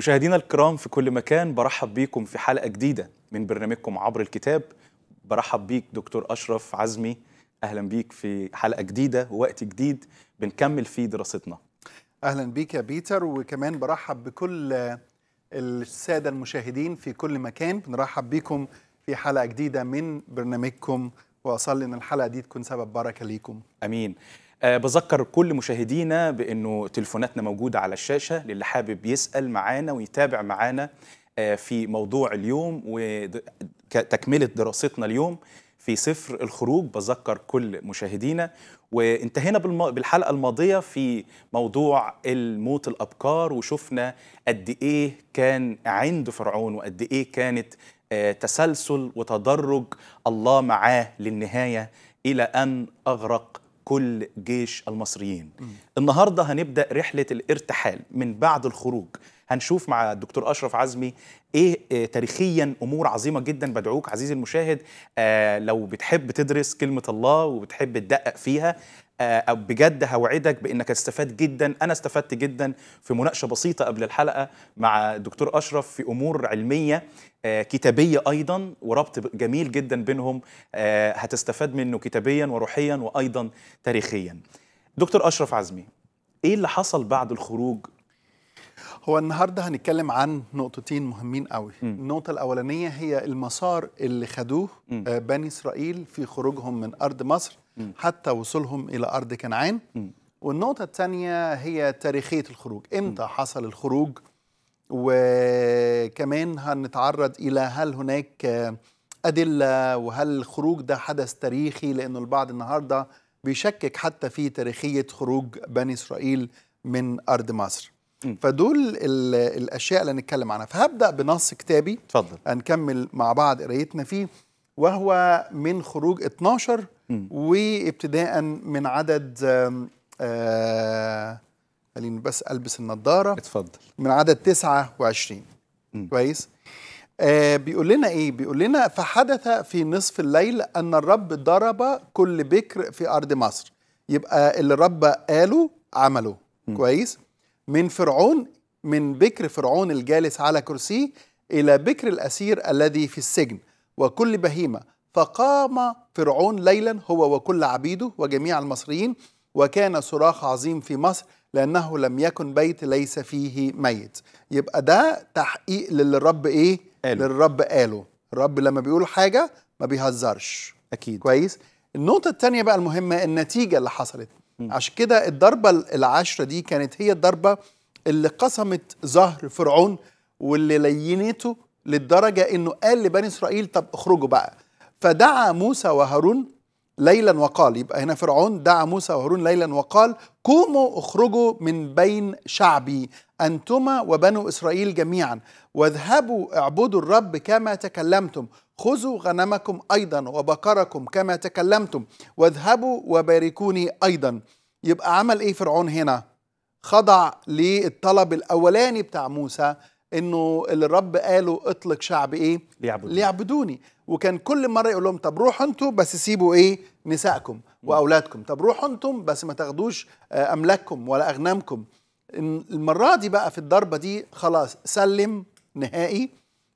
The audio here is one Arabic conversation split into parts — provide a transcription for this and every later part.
مشاهدينا الكرام في كل مكان برحب بيكم في حلقة جديدة من برنامجكم عبر الكتاب برحب بيك دكتور أشرف عزمي أهلا بيك في حلقة جديدة ووقت جديد بنكمل فيه دراستنا أهلا بيك يا بيتر وكمان برحب بكل السادة المشاهدين في كل مكان بنرحب بيكم في حلقة جديدة من برنامجكم وأصلي أن الحلقة دي تكون سبب بركة ليكم أمين أه بذكر كل مشاهدينا بأنه تليفوناتنا موجودة على الشاشة للي حابب يسأل معانا ويتابع معانا أه في موضوع اليوم وتكملة دراستنا اليوم في سفر الخروج بذكر كل مشاهدينا وانتهينا بالحلقة الماضية في موضوع الموت الأبكار وشفنا قد إيه كان عند فرعون وقد إيه كانت آه، تسلسل وتدرج الله معاه للنهاية إلى أن أغرق كل جيش المصريين م. النهاردة هنبدأ رحلة الارتحال من بعد الخروج هنشوف مع الدكتور أشرف عزمي إيه آه، تاريخيا أمور عظيمة جدا بدعوك عزيزي المشاهد آه لو بتحب تدرس كلمة الله وبتحب تدقق فيها آه بجد هوعدك بانك هتستفاد جدا انا استفدت جدا في مناقشه بسيطه قبل الحلقه مع الدكتور اشرف في امور علميه آه، كتابيه ايضا وربط جميل جدا بينهم آه، هتستفاد منه كتابيا وروحيا وايضا تاريخيا دكتور اشرف عزمي ايه اللي حصل بعد الخروج هو النهارده هنتكلم عن نقطتين مهمين قوي م. النقطه الاولانيه هي المسار اللي خدوه م. آه، بني اسرائيل في خروجهم من ارض مصر م. حتى وصولهم الى ارض كنعان م. والنقطه الثانيه هي تاريخيه الخروج امتى م. حصل الخروج وكمان هنتعرض الى هل هناك ادله وهل الخروج ده حدث تاريخي لانه البعض النهارده بيشكك حتى في تاريخيه خروج بني اسرائيل من ارض مصر م. فدول الاشياء اللي هنتكلم عنها فهبدا بنص كتابي اتفضل هنكمل مع بعض قرايتنا فيه وهو من خروج 12 م. وابتداء من عدد آآ خليني بس البس النضاره اتفضل من عدد 29 كويس آه بيقول لنا ايه بيقول لنا فحدث في نصف الليل ان الرب ضرب كل بكر في ارض مصر يبقى اللي الرب قاله عمله م. كويس من فرعون من بكر فرعون الجالس على كرسيه الى بكر الاسير الذي في السجن وكل بهيمه فقام فرعون ليلا هو وكل عبيده وجميع المصريين وكان صراخ عظيم في مصر لأنه لم يكن بيت ليس فيه ميت يبقى ده تحقيق للي الرب إيه؟ قاله. للرب قاله الرب لما بيقول حاجة ما بيهزرش أكيد كويس النقطة الثانية بقى المهمة النتيجة اللي حصلت م. عشان كده الضربة العشرة دي كانت هي الضربة اللي قسمت ظهر فرعون واللي لينته للدرجة إنه قال لبني إسرائيل طب اخرجوا بقى فدعا موسى وهارون ليلا وقال يبقى هنا فرعون دعا موسى وهارون ليلا وقال قوموا اخرجوا من بين شعبي انتما وبنو اسرائيل جميعا واذهبوا اعبدوا الرب كما تكلمتم خذوا غنمكم ايضا وبقركم كما تكلمتم واذهبوا وباركوني ايضا يبقى عمل ايه فرعون هنا خضع للطلب الاولاني بتاع موسى انه اللي الرب قاله اطلق شعب ايه ليعبدوني. ليعبدوني وكان كل مره يقول لهم طب روحوا انتوا بس سيبوا ايه نسائكم واولادكم طب روحوا انتم بس ما تاخدوش آه، املاككم ولا اغنامكم المره دي بقى في الضربه دي خلاص سلم نهائي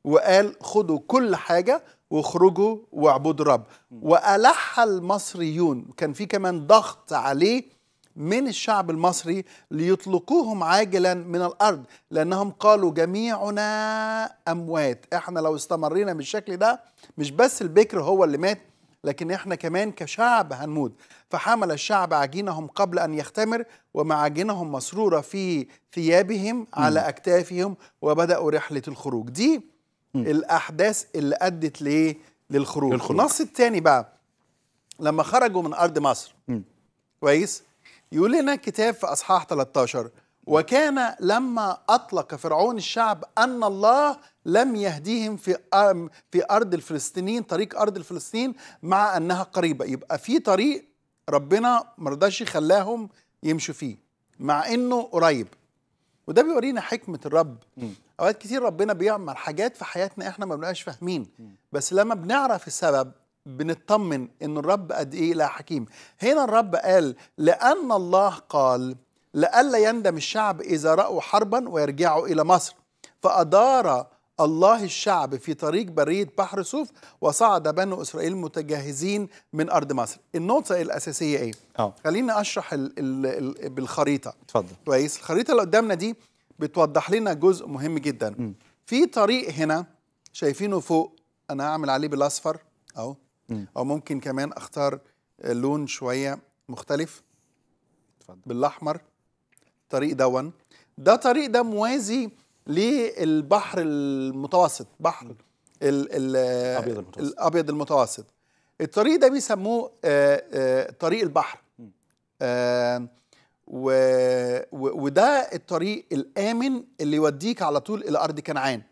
وقال خدوا كل حاجه واخرجوا واعبدوا الرب والح المصريون كان في كمان ضغط عليه من الشعب المصري ليطلقوهم عاجلا من الارض لانهم قالوا جميعنا اموات احنا لو استمرينا بالشكل ده مش بس البكر هو اللي مات لكن احنا كمان كشعب هنموت فحمل الشعب عجينهم قبل ان يختمر ومعاجنهم مسروره في ثيابهم على اكتافهم وبداوا رحله الخروج دي م. الاحداث اللي ادت لايه للخروج النص الثاني بقى لما خرجوا من ارض مصر كويس يقول لنا الكتاب في اصحاح 13 وكان لما اطلق فرعون الشعب ان الله لم يهديهم في في ارض الفلسطينيين طريق ارض الفلسطين مع انها قريبه يبقى في طريق ربنا ما رضاش خلاهم يمشوا فيه مع انه قريب وده بيورينا حكمه الرب اوقات كتير ربنا بيعمل حاجات في حياتنا احنا ما بنبقاش فاهمين بس لما بنعرف السبب بنطمن ان الرب قد ايه لا حكيم هنا الرب قال لان الله قال لئلا يندم الشعب اذا راوا حربا ويرجعوا الى مصر فادار الله الشعب في طريق بريه بحر صوف وصعد بنو اسرائيل متجهزين من ارض مصر النقطه الاساسيه ايه أوه. خليني اشرح الـ الـ الـ بالخريطه اتفضل كويس الخريطه اللي قدامنا دي بتوضح لنا جزء مهم جدا م. في طريق هنا شايفينه فوق انا هعمل عليه بالاصفر اهو او ممكن كمان اختار لون شويه مختلف اتفضل بالاحمر الطريق دون ده طريق ده موازي للبحر المتوسط بحر الـ الـ الابيض المتوسط الابيض المتوسط الطريق ده بيسموه آآ آه، آآ آه، طريق البحر و... وده الطريق الامن اللي يوديك على طول الى ارض كنعان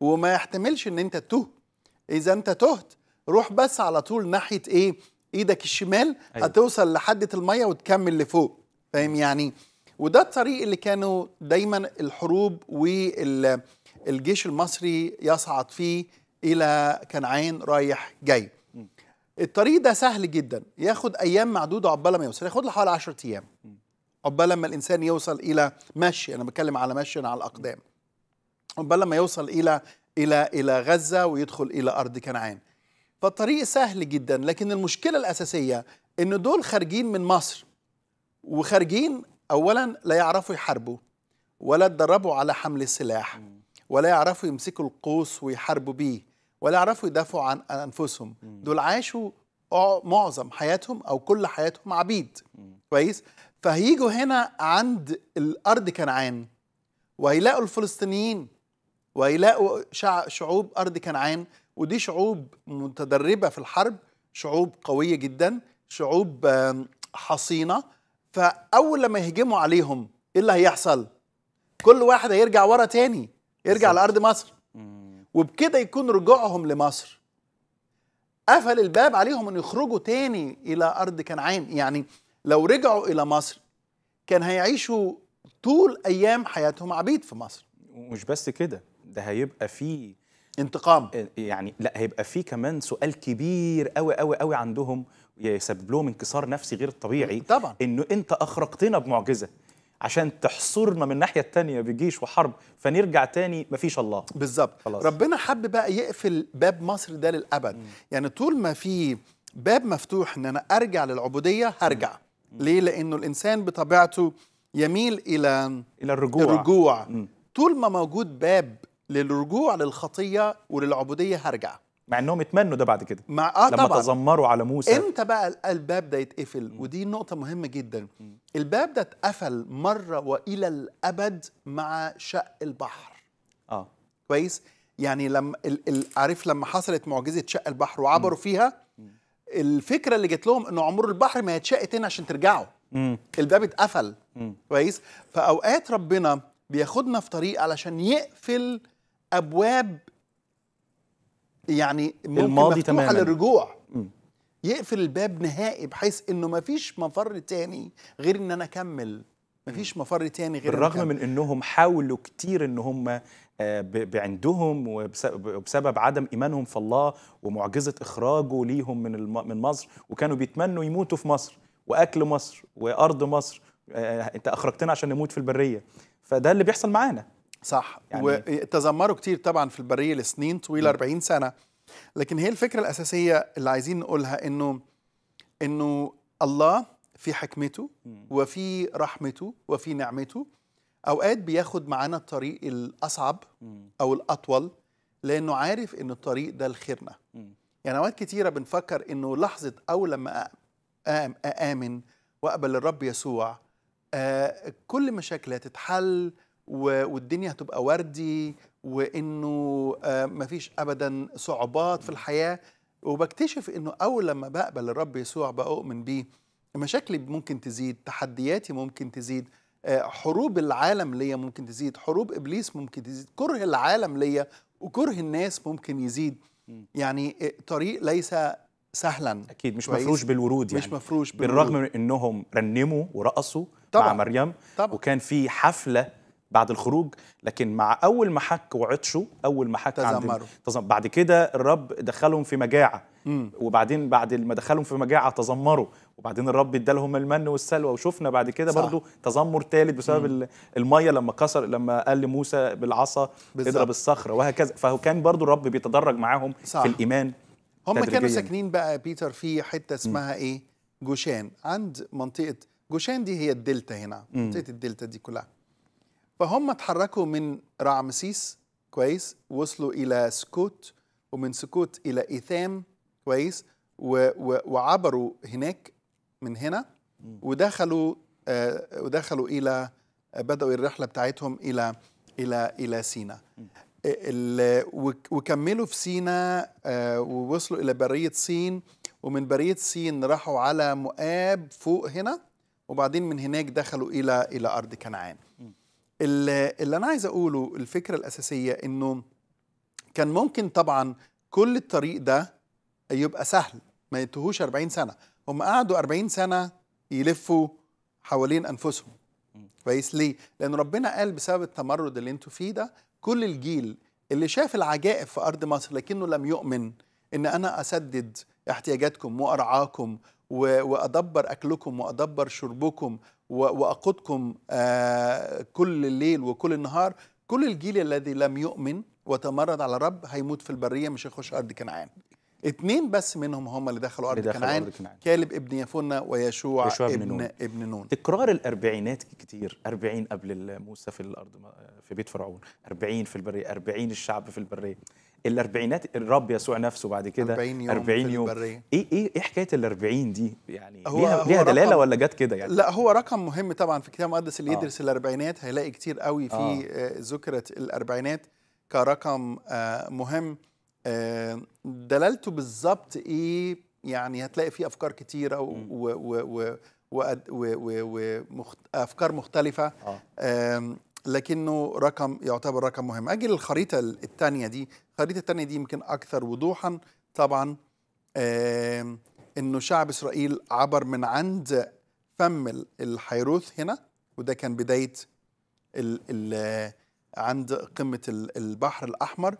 وما يحتملش ان انت تتوه اذا انت تهت روح بس على طول ناحيه ايه ايدك الشمال أيوة. هتوصل لحده الميه وتكمل لفوق فاهم يعني وده الطريق اللي كانوا دايما الحروب والجيش المصري يصعد فيه الى كنعان رايح جاي الطريق ده سهل جدا ياخد ايام معدوده عقبال ما يوصل ياخد له حوالي 10 ايام عقبال ما الانسان يوصل الى مشي انا بتكلم على مشي على الاقدام عقبال ما يوصل الى الى الى غزه ويدخل الى ارض كنعان فالطريق سهل جدا لكن المشكله الاساسيه ان دول خارجين من مصر وخارجين اولا لا يعرفوا يحاربوا ولا اتدربوا على حمل السلاح ولا يعرفوا يمسكوا القوس ويحاربوا بيه ولا يعرفوا يدافعوا عن انفسهم دول عاشوا معظم حياتهم او كل حياتهم عبيد كويس فهيجوا هنا عند الارض كنعان وهيلاقوا الفلسطينيين وهيلاقوا شعوب ارض كنعان ودي شعوب متدربه في الحرب شعوب قويه جدا شعوب حصينه فاول لما يهجموا عليهم ايه اللي هيحصل كل واحد هيرجع ورا تاني يرجع لارض مصر وبكده يكون رجوعهم لمصر قفل الباب عليهم ان يخرجوا تاني الى ارض كنعان يعني لو رجعوا الى مصر كان هيعيشوا طول ايام حياتهم عبيد في مصر ومش بس كده ده هيبقى فيه انتقام إيه، يعني لا هيبقى في كمان سؤال كبير قوي قوي قوي عندهم يسبب لهم انكسار نفسي غير طبيعي طبعا انه انت اخرقتنا بمعجزه عشان تحصرنا من الناحيه الثانيه بجيش وحرب فنرجع تاني مفيش الله بالظبط ربنا حب بقى يقفل باب مصر ده للابد م. يعني طول ما في باب مفتوح ان انا ارجع للعبوديه هرجع م. ليه لانه الانسان بطبيعته يميل الى الى الرجوع الرجوع طول ما موجود باب للرجوع للخطيه وللعبوديه هرجع مع انهم اتمنوا ده بعد كده مع آه لما طبعًا. تذمروا على موسى امتى بقى الباب ده يتقفل م. ودي نقطه مهمه جدا م. الباب ده اتقفل مره والى الابد مع شق البحر اه كويس يعني لما عارف لما حصلت معجزه شق البحر وعبروا م. فيها م. الفكره اللي جت لهم انه عمر البحر ما يتشق تاني عشان ترجعوا م. الباب اتقفل كويس فاوقات ربنا بياخدنا في طريق علشان يقفل ابواب يعني ممكن الماضي تماما للرجوع يقفل الباب نهائي بحيث انه ما فيش مفر تاني غير ان انا اكمل ما فيش مفر تاني غير بالرغم من انهم حاولوا كتير ان هم آه، بعندهم وبسبب عدم ايمانهم في الله ومعجزه اخراجه ليهم من من مصر وكانوا بيتمنوا يموتوا في مصر واكل مصر وارض مصر آه، انت اخرجتنا عشان نموت في البريه فده اللي بيحصل معانا صح يعني وتذمروا كتير طبعا في البريه لسنين طويله 40 سنه لكن هي الفكره الاساسيه اللي عايزين نقولها انه انه الله في حكمته وفي رحمته وفي نعمته اوقات بياخد معانا الطريق الاصعب او الاطول لانه عارف ان الطريق ده لخيرنا يعني اوقات كتيره بنفكر انه لحظه اول لما امن واقبل الرب يسوع آه، كل مشاكلي هتتحل والدنيا هتبقى وردي وانه آه، مفيش ابدا صعوبات في الحياه وبكتشف انه اول لما بقبل الرب يسوع بأؤمن بيه مشاكلي ممكن تزيد تحدياتي ممكن تزيد آه، حروب العالم ليا ممكن تزيد حروب ابليس ممكن تزيد كره العالم ليا وكره الناس ممكن يزيد يعني آه، طريق ليس سهلا اكيد مش كويس. مفروش بالورود يعني مش مفروش بالورود. بالرغم من انهم رنموا ورقصوا طبعا. مع مريم طبعا. وكان في حفله بعد الخروج لكن مع اول ما حك وعطشوا اول ما حك تزمروا بعد كده الرب دخلهم في مجاعه مم. وبعدين بعد ما دخلهم في مجاعه تذمروا وبعدين الرب ادالهم المن والسلوى وشفنا بعد كده صح. برضو تذمر ثالث بسبب الميه لما كسر لما قال لموسى بالعصا اضرب الصخره وهكذا فهو كان برضو الرب بيتدرج معاهم صح. في الايمان هم كانوا ساكنين بقى بيتر في حته اسمها مم. ايه جوشان عند منطقه جوشان دي هي الدلتا هنا منطقه الدلتا دي كلها فهم اتحركوا من رعمسيس كويس وصلوا الى سكوت ومن سكوت الى ايثام كويس و و وعبروا هناك من هنا ودخلوا آه ودخلوا الى آه، بداوا الرحله بتاعتهم الى الى الى سينا آه، وكملوا في سينا آه ووصلوا الى بريه سين ومن بريه سين راحوا على مؤاب فوق هنا وبعدين من هناك دخلوا الى الى ارض كنعان اللي انا عايز اقوله الفكره الاساسيه انه كان ممكن طبعا كل الطريق ده يبقى سهل ما ينتهوش 40 سنه هم قعدوا 40 سنه يلفوا حوالين انفسهم كويس ليه لان ربنا قال بسبب التمرد اللي انتوا فيه ده كل الجيل اللي شاف العجائب في ارض مصر لكنه لم يؤمن ان انا اسدد احتياجاتكم وارعاكم وادبر اكلكم وادبر شربكم وأقودكم آه، كل الليل وكل النهار كل الجيل الذي لم يؤمن وتمرد على رب هيموت في البرية مش هيخش أرض كنعان اثنين بس منهم هم اللي دخلوا أرض, كنعان, كالب ابن يفنا ويشوع, ابن, ابن نون. ابن نون تكرار الأربعينات كتير أربعين قبل موسى في الأرض في بيت فرعون أربعين في البرية أربعين الشعب في البرية الاربعينات الرب يسوع نفسه بعد كده 40 يوم 40 يوم ايه ايه ايه حكايه ال 40 دي يعني هو ليها, هو ليها دلاله ولا جت كده يعني لا هو رقم مهم طبعا في الكتاب المقدس اللي آه. يدرس الاربعينات هيلاقي كتير قوي في آه. آه، ذكرت الاربعينات كرقم آه مهم آه دلالته بالظبط ايه يعني هتلاقي فيه افكار كتيره و و و وافكار مختلفه آه. لكنه رقم يعتبر رقم مهم اجل الخريطه الثانيه دي الخريطه الثانيه دي يمكن اكثر وضوحا طبعا انه شعب اسرائيل عبر من عند فم الحيروث هنا وده كان بدايه ال ال عند قمة البحر الأحمر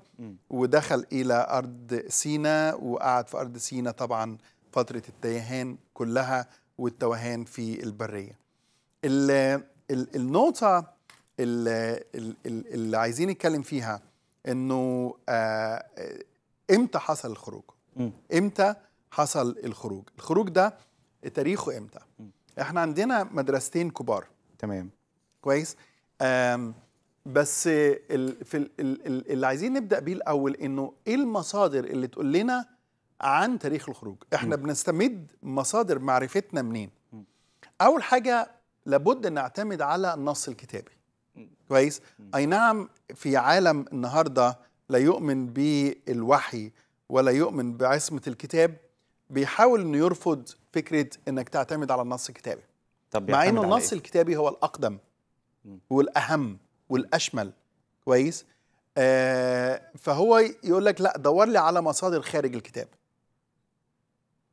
ودخل إلى أرض سيناء وقعد في أرض سيناء طبعا فترة التيهان كلها والتوهان في البرية ال ال النقطة اللي عايزين نتكلم فيها انه آه،, آه امتى حصل الخروج امتى حصل الخروج الخروج ده تاريخه امتى احنا عندنا مدرستين كبار تمام كويس بس ال في ال ال اللي عايزين نبدا بيه الاول انه ايه المصادر اللي تقول لنا عن تاريخ الخروج احنا م. بنستمد مصادر معرفتنا منين م. اول حاجه لابد نعتمد على النص الكتابي كويس اي نعم في عالم النهارده لا يؤمن بالوحي ولا يؤمن بعصمه الكتاب بيحاول انه يرفض فكره انك تعتمد على النص الكتابي طب مع انه النص إيه؟ الكتابي هو الاقدم والاهم والاشمل كويس آه فهو يقول لك لا دور لي على مصادر خارج الكتاب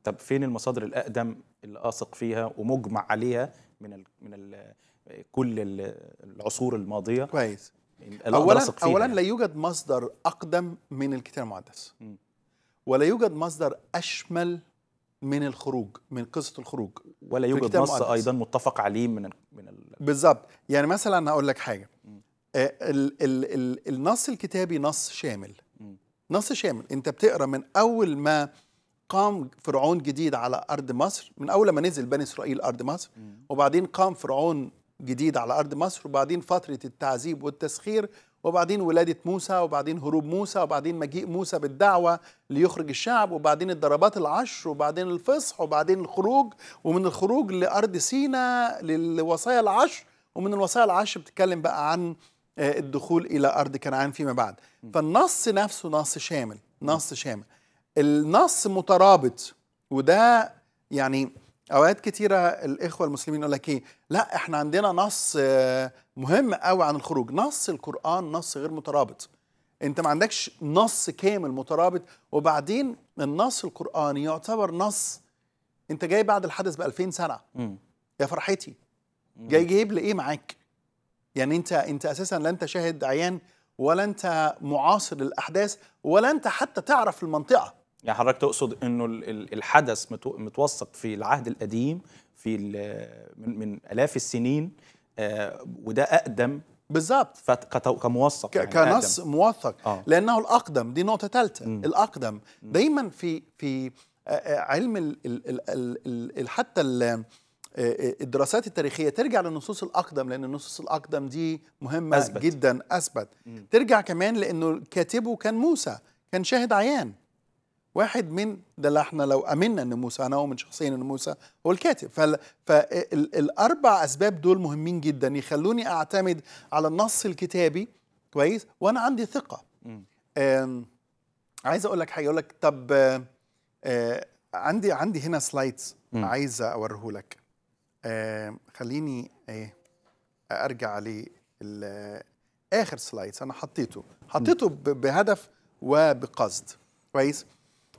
طب فين المصادر الاقدم اللي اثق فيها ومجمع عليها من الـ من الـ كل العصور الماضيه كويس اولا اولا لا يوجد مصدر اقدم من الكتاب المقدس ولا يوجد مصدر اشمل من الخروج من قصه الخروج ولا يوجد نص ايضا متفق عليه من من بالظبط يعني مثلا اقول لك حاجه آه، ال ال ال النص الكتابي نص شامل م. نص شامل انت بتقرا من اول ما قام فرعون جديد على ارض مصر من اول ما نزل بني اسرائيل ارض مصر م. وبعدين قام فرعون جديد على أرض مصر وبعدين فترة التعذيب والتسخير وبعدين ولادة موسى وبعدين هروب موسى وبعدين مجيء موسى بالدعوة ليخرج الشعب وبعدين الضربات العشر وبعدين الفصح وبعدين الخروج ومن الخروج لأرض سينا للوصايا العشر ومن الوصايا العشر بتتكلم بقى عن آه، الدخول إلى أرض كنعان فيما بعد فالنص نفسه نص شامل نص شامل النص مترابط وده يعني اوقات كتيره الاخوه المسلمين يقول لك ايه لا احنا عندنا نص آه، مهم قوي عن الخروج نص القران نص غير مترابط انت ما عندكش نص كامل مترابط وبعدين النص القراني يعتبر نص انت جاي بعد الحدث ب 2000 سنه يا فرحتي جاي جايب لي ايه معاك يعني انت انت اساسا لا انت شاهد عيان ولا انت معاصر للاحداث ولا انت حتى تعرف المنطقه يعني حضرتك تقصد انه الحدث متوثق في العهد القديم في من, من الاف السنين آه، وده اقدم بالظبط كموثق يعني كنص أقدم. موثق آه. لانه الاقدم دي نقطه ثالثه الاقدم دايما في في آه، آه، علم الـ الـ الـ الـ حتى الـ الدراسات التاريخيه ترجع للنصوص الاقدم لان النصوص الاقدم دي مهمه أثبت. جدا اثبت م. ترجع كمان لانه كاتبه كان موسى كان شاهد عيان واحد من ده اللي احنا لو امنا ان موسى انا هنؤمن شخصيا ان موسى هو الكاتب فال... فالاربع اسباب دول مهمين جدا يخلوني اعتمد على النص الكتابي كويس وانا عندي ثقه آم... عايز اقول لك حاجه اقول لك طب آه، عندي عندي هنا سلايدز عايز اوريه لك خليني آه... ارجع عليه اخر سلايدز انا حطيته حطيته ب... بهدف وبقصد كويس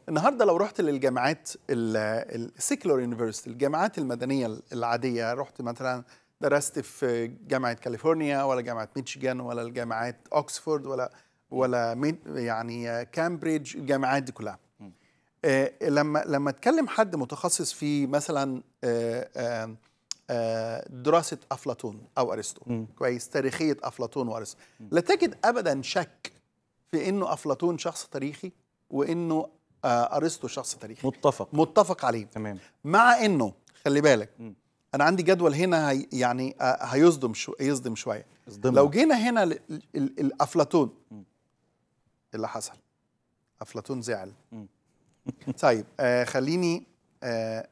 النهارده لو رحت للجامعات السيكولار يونيفرستي الجامعات المدنيه العاديه رحت مثلا درست في جامعه كاليفورنيا ولا جامعه ميشيغان ولا الجامعات اوكسفورد ولا ولا يعني كامبريدج الجامعات دي كلها آه، لما لما اتكلم حد متخصص في مثلا آه، آه، دراسه افلاطون او ارسطو كويس تاريخيه افلاطون وارسطو لا تجد ابدا شك في انه افلاطون شخص تاريخي وانه آه، ارسطو شخص تاريخي متفق متفق عليه تمام مع انه خلي بالك م. انا عندي جدول هنا هي يعني آه، هيصدم شو يصدم شويه يصدم. لو جينا هنا الافلاطون إيه اللي حصل افلاطون زعل طيب آه خليني آه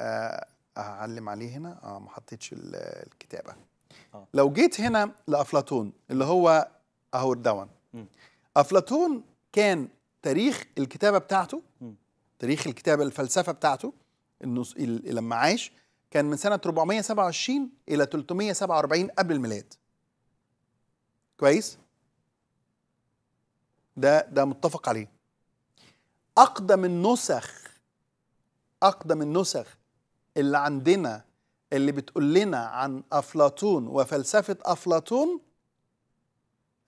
آه اعلم عليه هنا اه ما حطيتش الكتابه آه. لو جيت هنا لافلاطون اللي هو اهو دون افلاطون كان تاريخ الكتابه بتاعته تاريخ الكتابه الفلسفه بتاعته النص... لما عاش كان من سنه 427 الى 347 قبل الميلاد كويس ده ده متفق عليه اقدم النسخ اقدم النسخ اللي عندنا اللي بتقول لنا عن افلاطون وفلسفه افلاطون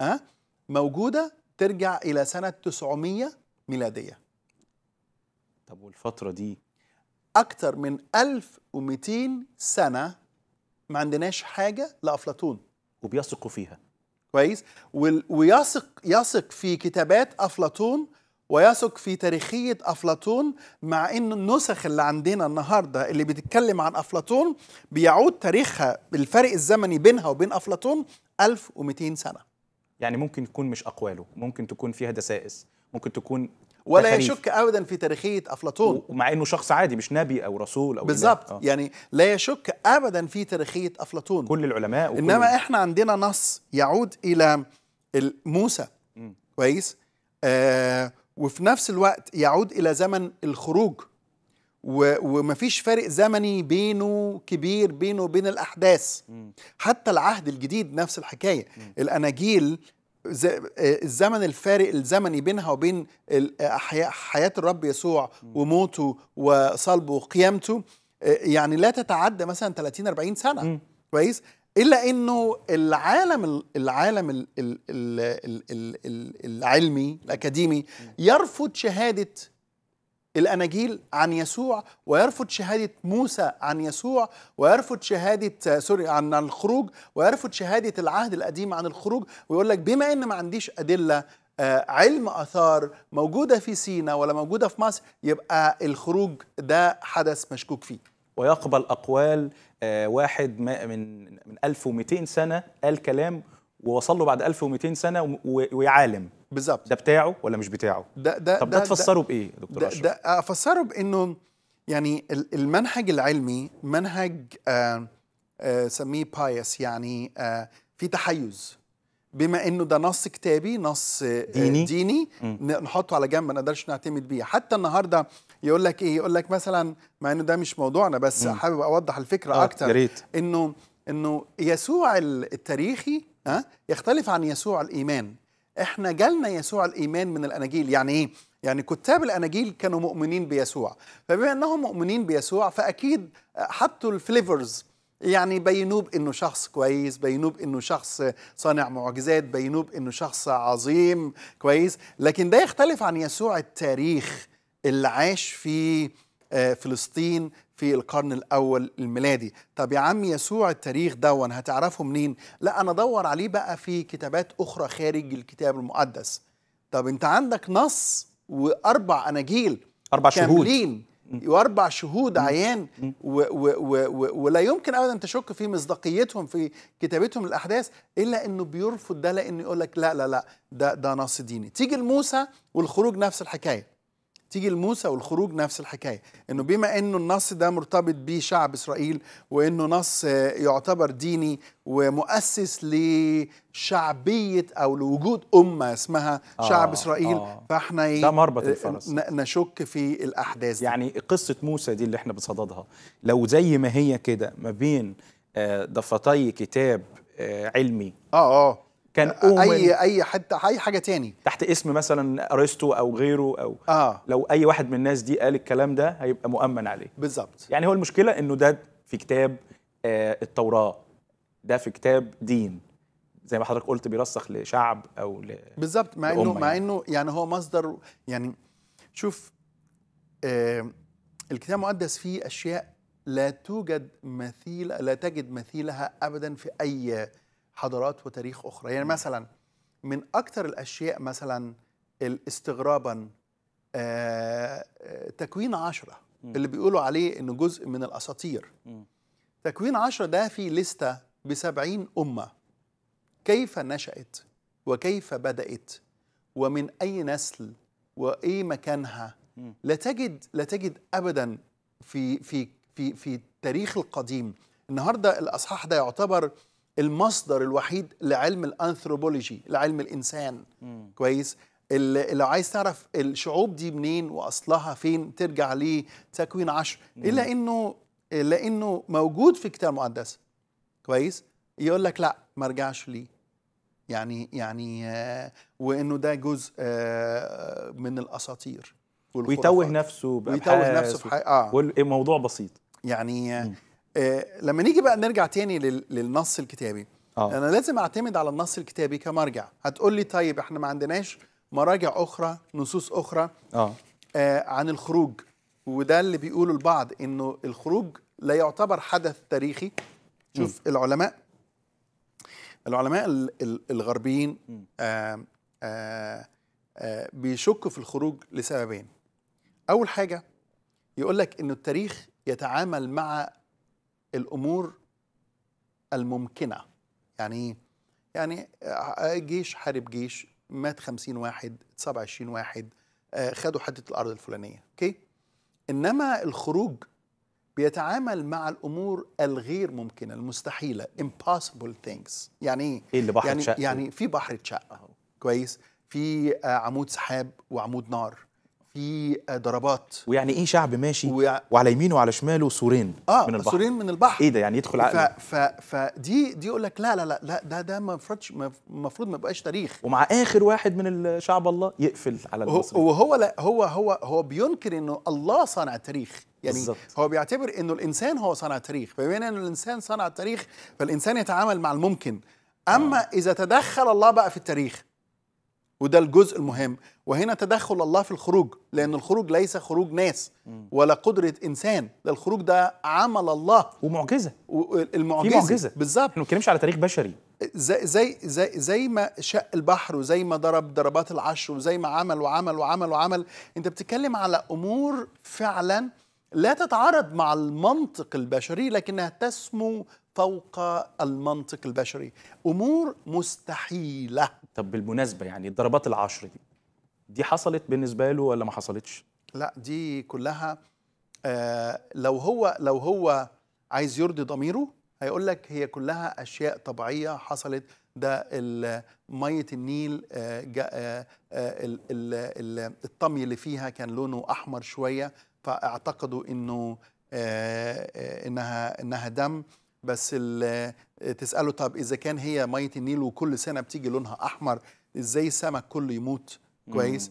ها أه؟ موجوده ترجع إلى سنة 900 ميلادية طب والفترة دي أكتر من 1200 سنة ما عندناش حاجة لأفلاطون وبيثقوا فيها كويس ويثق يثق في كتابات أفلاطون ويثق في تاريخية أفلاطون مع أن النسخ اللي عندنا النهاردة اللي بتتكلم عن أفلاطون بيعود تاريخها بالفرق الزمني بينها وبين أفلاطون 1200 سنة يعني ممكن تكون مش أقواله ممكن تكون فيها دسائس ممكن تكون ولا تخريف. يشك ابدا في تاريخيه افلاطون ومع انه شخص عادي مش نبي او رسول او بالظبط آه. يعني لا يشك ابدا في تاريخيه افلاطون كل العلماء وكل انما احنا عندنا نص يعود الى موسى كويس آه وفي نفس الوقت يعود الى زمن الخروج ومفيش فارق زمني بينه كبير بينه وبين الاحداث م. حتى العهد الجديد نفس الحكايه م. الاناجيل الزمن الفارق الزمني بينها وبين حياه الرب يسوع وموته وصلبه وقيامته آه، يعني لا تتعدى مثلا 30 40 سنه م. كويس الا انه العالم العالم العلمي الاكاديمي يرفض شهاده الأناجيل عن يسوع ويرفض شهادة موسى عن يسوع ويرفض شهادة سوري عن الخروج ويرفض شهادة العهد القديم عن الخروج ويقول لك بما إن ما عنديش أدلة آه، علم اثار موجوده في سينا ولا موجوده في مصر يبقى الخروج ده حدث مشكوك فيه ويقبل اقوال آه، واحد من من 1200 سنه قال كلام ووصل له بعد 1200 سنه ويعالم بالظبط ده بتاعه ولا مش بتاعه ده ده طب ده, ده تفسره بايه يا دكتور ده, ده افسره آه، بانه يعني المنهج العلمي منهج آه آه سميه بايس يعني آه في تحيز بما انه ده نص كتابي نص آه، ديني, ديني نحطه على جنب ما نقدرش نعتمد بيه حتى النهارده يقول لك ايه يقول لك مثلا مع انه ده مش موضوعنا بس حابب اوضح الفكره آه اكتر انه انه يسوع التاريخي يختلف عن يسوع الإيمان احنا جالنا يسوع الإيمان من الأناجيل يعني إيه؟ يعني كتاب الأناجيل كانوا مؤمنين بيسوع فبما أنهم مؤمنين بيسوع فأكيد حطوا الفليفرز يعني بينوه بانه شخص كويس بينوه بانه شخص صانع معجزات بينوه بانه شخص عظيم كويس لكن ده يختلف عن يسوع التاريخ اللي عاش فيه آه، فلسطين في القرن الأول الميلادي طب يا عم يسوع التاريخ دون هتعرفه منين لا أنا أدور عليه بقى في كتابات أخرى خارج الكتاب المقدس طب أنت عندك نص وأربع أناجيل أربع شهود واربع شهود عيان و و و ولا يمكن ابدا تشك في مصداقيتهم في كتابتهم الاحداث الا انه بيرفض ده لانه يقول لك لا لا لا ده ده نص ديني تيجي لموسى والخروج نفس الحكايه تيجي لموسى والخروج نفس الحكايه انه بما انه النص ده مرتبط بشعب شعب اسرائيل وانه نص يعتبر ديني ومؤسس لشعبيه او لوجود امه اسمها آه شعب اسرائيل آه فاحنا ده مربط آه، الفرس نشك في الاحداث دي. يعني قصه موسى دي اللي احنا بصددها لو زي ما هي كده ما بين ضفتي آه، كتاب آه، علمي اه اه كان أومن اي اي حته اي حاجه تاني تحت اسم مثلا ارسطو او غيره او آه. لو اي واحد من الناس دي قال الكلام ده هيبقى مؤمن عليه بالظبط يعني هو المشكله انه ده في كتاب آه التوراه ده في كتاب دين زي ما حضرتك قلت بيرسخ لشعب او ل بالظبط مع انه مع يعني. انه يعني هو مصدر يعني شوف آه الكتاب المقدس فيه اشياء لا توجد مثيل لا تجد مثيلها ابدا في اي حضارات وتاريخ اخرى يعني مثلا من اكثر الاشياء مثلا استغرابا آه، آه، تكوين عشرة اللي بيقولوا عليه انه جزء من الاساطير تكوين عشرة ده في لستة بسبعين أمة كيف نشأت وكيف بدأت ومن أي نسل وإيه مكانها لا تجد لا تجد أبدا في في في في التاريخ القديم النهارده الأصحاح ده يعتبر المصدر الوحيد لعلم الانثروبولوجي لعلم الانسان مم. كويس لو عايز تعرف الشعوب دي منين واصلها فين ترجع ليه تكوين عشر الا انه الا انه موجود في الكتاب المقدس كويس يقول لك لا ما رجعش ليه يعني يعني آه، وانه ده جزء آه، من الاساطير ويتوه نفسه بابحاث ويتوه نفسه في حي... اه والموضوع بسيط يعني آه، مم. آه، لما نيجي بقى نرجع تاني للنص الكتابي أوه. انا لازم اعتمد على النص الكتابي كمرجع هتقول لي طيب احنا ما عندناش مراجع اخرى نصوص اخرى آه, آه، عن الخروج وده اللي بيقوله البعض انه الخروج لا يعتبر حدث تاريخي شوف م. العلماء العلماء الغربيين آه آه آه بيشكوا في الخروج لسببين اول حاجه يقول لك انه التاريخ يتعامل مع الامور الممكنه يعني يعني آه، جيش حارب جيش مات 50 واحد 27 واحد آه، خدوا حته الارض الفلانيه اوكي انما الخروج بيتعامل مع الامور الغير ممكنه المستحيله impossible things يعني ايه اللي بحر يعني يعني في بحر اتشق كويس في آه، عمود سحاب وعمود نار في آه، ضربات ويعني ايه شعب ماشي ويع... وعلى يمينه وعلى شماله سورين آه من البحر سورين من البحر ايه ده يعني يدخل عقله ف... ف... فدي دي يقول لك لا لا لا لا ده ده ما المفروض المفروض ما يبقاش تاريخ ومع اخر واحد من شعب الله يقفل على المصري وهو لا هو هو هو بينكر انه الله صنع تاريخ يعني بالزبط. هو بيعتبر انه الانسان هو صنع تاريخ فبما ان الانسان صنع التاريخ فالانسان يتعامل مع الممكن اما آه. اذا تدخل الله بقى في التاريخ وده الجزء المهم وهنا تدخل الله في الخروج لأن الخروج ليس خروج ناس ولا قدرة إنسان ده الخروج ده عمل الله ومعجزة المعجزة معجزة بالظبط احنا ما بنتكلمش على تاريخ بشري زي, زي زي زي ما شق البحر وزي ما ضرب ضربات العشر وزي ما عمل وعمل وعمل وعمل انت بتتكلم على امور فعلا لا تتعارض مع المنطق البشري لكنها تسمو فوق المنطق البشري امور مستحيله طب بالمناسبه يعني الضربات العشر دي دي حصلت بالنسبه له ولا ما حصلتش لا دي كلها آه لو هو لو هو عايز يرضي ضميره هيقول لك هي كلها اشياء طبيعيه حصلت ده ميه النيل آه آه, آه، الطمي اللي فيها كان لونه احمر شويه فاعتقدوا انه آه, آه، انها انها دم بس تساله طب اذا كان هي ميه النيل وكل سنه بتيجي لونها احمر ازاي السمك كله يموت كويس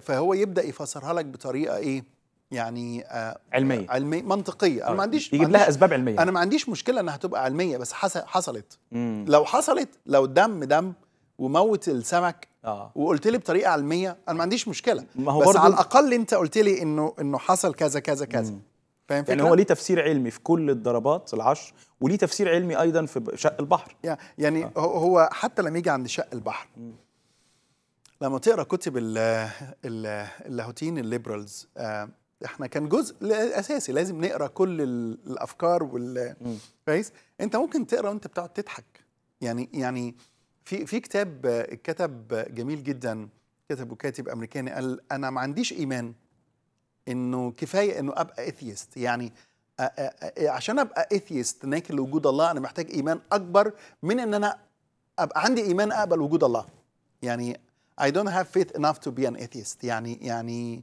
فهو يبدا يفسرها لك بطريقه ايه يعني آه علميه علميه منطقيه انا آه، ما عنديش يجيب لها اسباب علميه انا ما عنديش مشكله انها تبقى علميه بس حصلت مم. لو حصلت لو دم دم وموت السمك آه. وقلت لي بطريقه علميه انا ما عنديش مشكله ما هو بس على الاقل انت قلت لي انه انه حصل كذا كذا كذا مم. فاهم يعني هو ليه تفسير علمي في كل الضربات العشر وليه تفسير علمي ايضا في شق البحر يعني آه. هو حتى لما يجي عند شق البحر م. لما تقرا كتب اللاهوتيين الليبرالز آه، احنا كان جزء اساسي لازم نقرا كل الافكار وال كويس انت ممكن تقرا وانت بتقعد تضحك يعني يعني في في كتاب اتكتب جميل جدا كتبه كاتب امريكاني قال انا ما عنديش ايمان انه كفايه انه ابقى اثيست يعني عشان ابقى اثيست ناكل وجود الله انا محتاج ايمان اكبر من ان انا ابقى عندي ايمان اقبل وجود الله يعني I don't have faith enough to be an atheist يعني يعني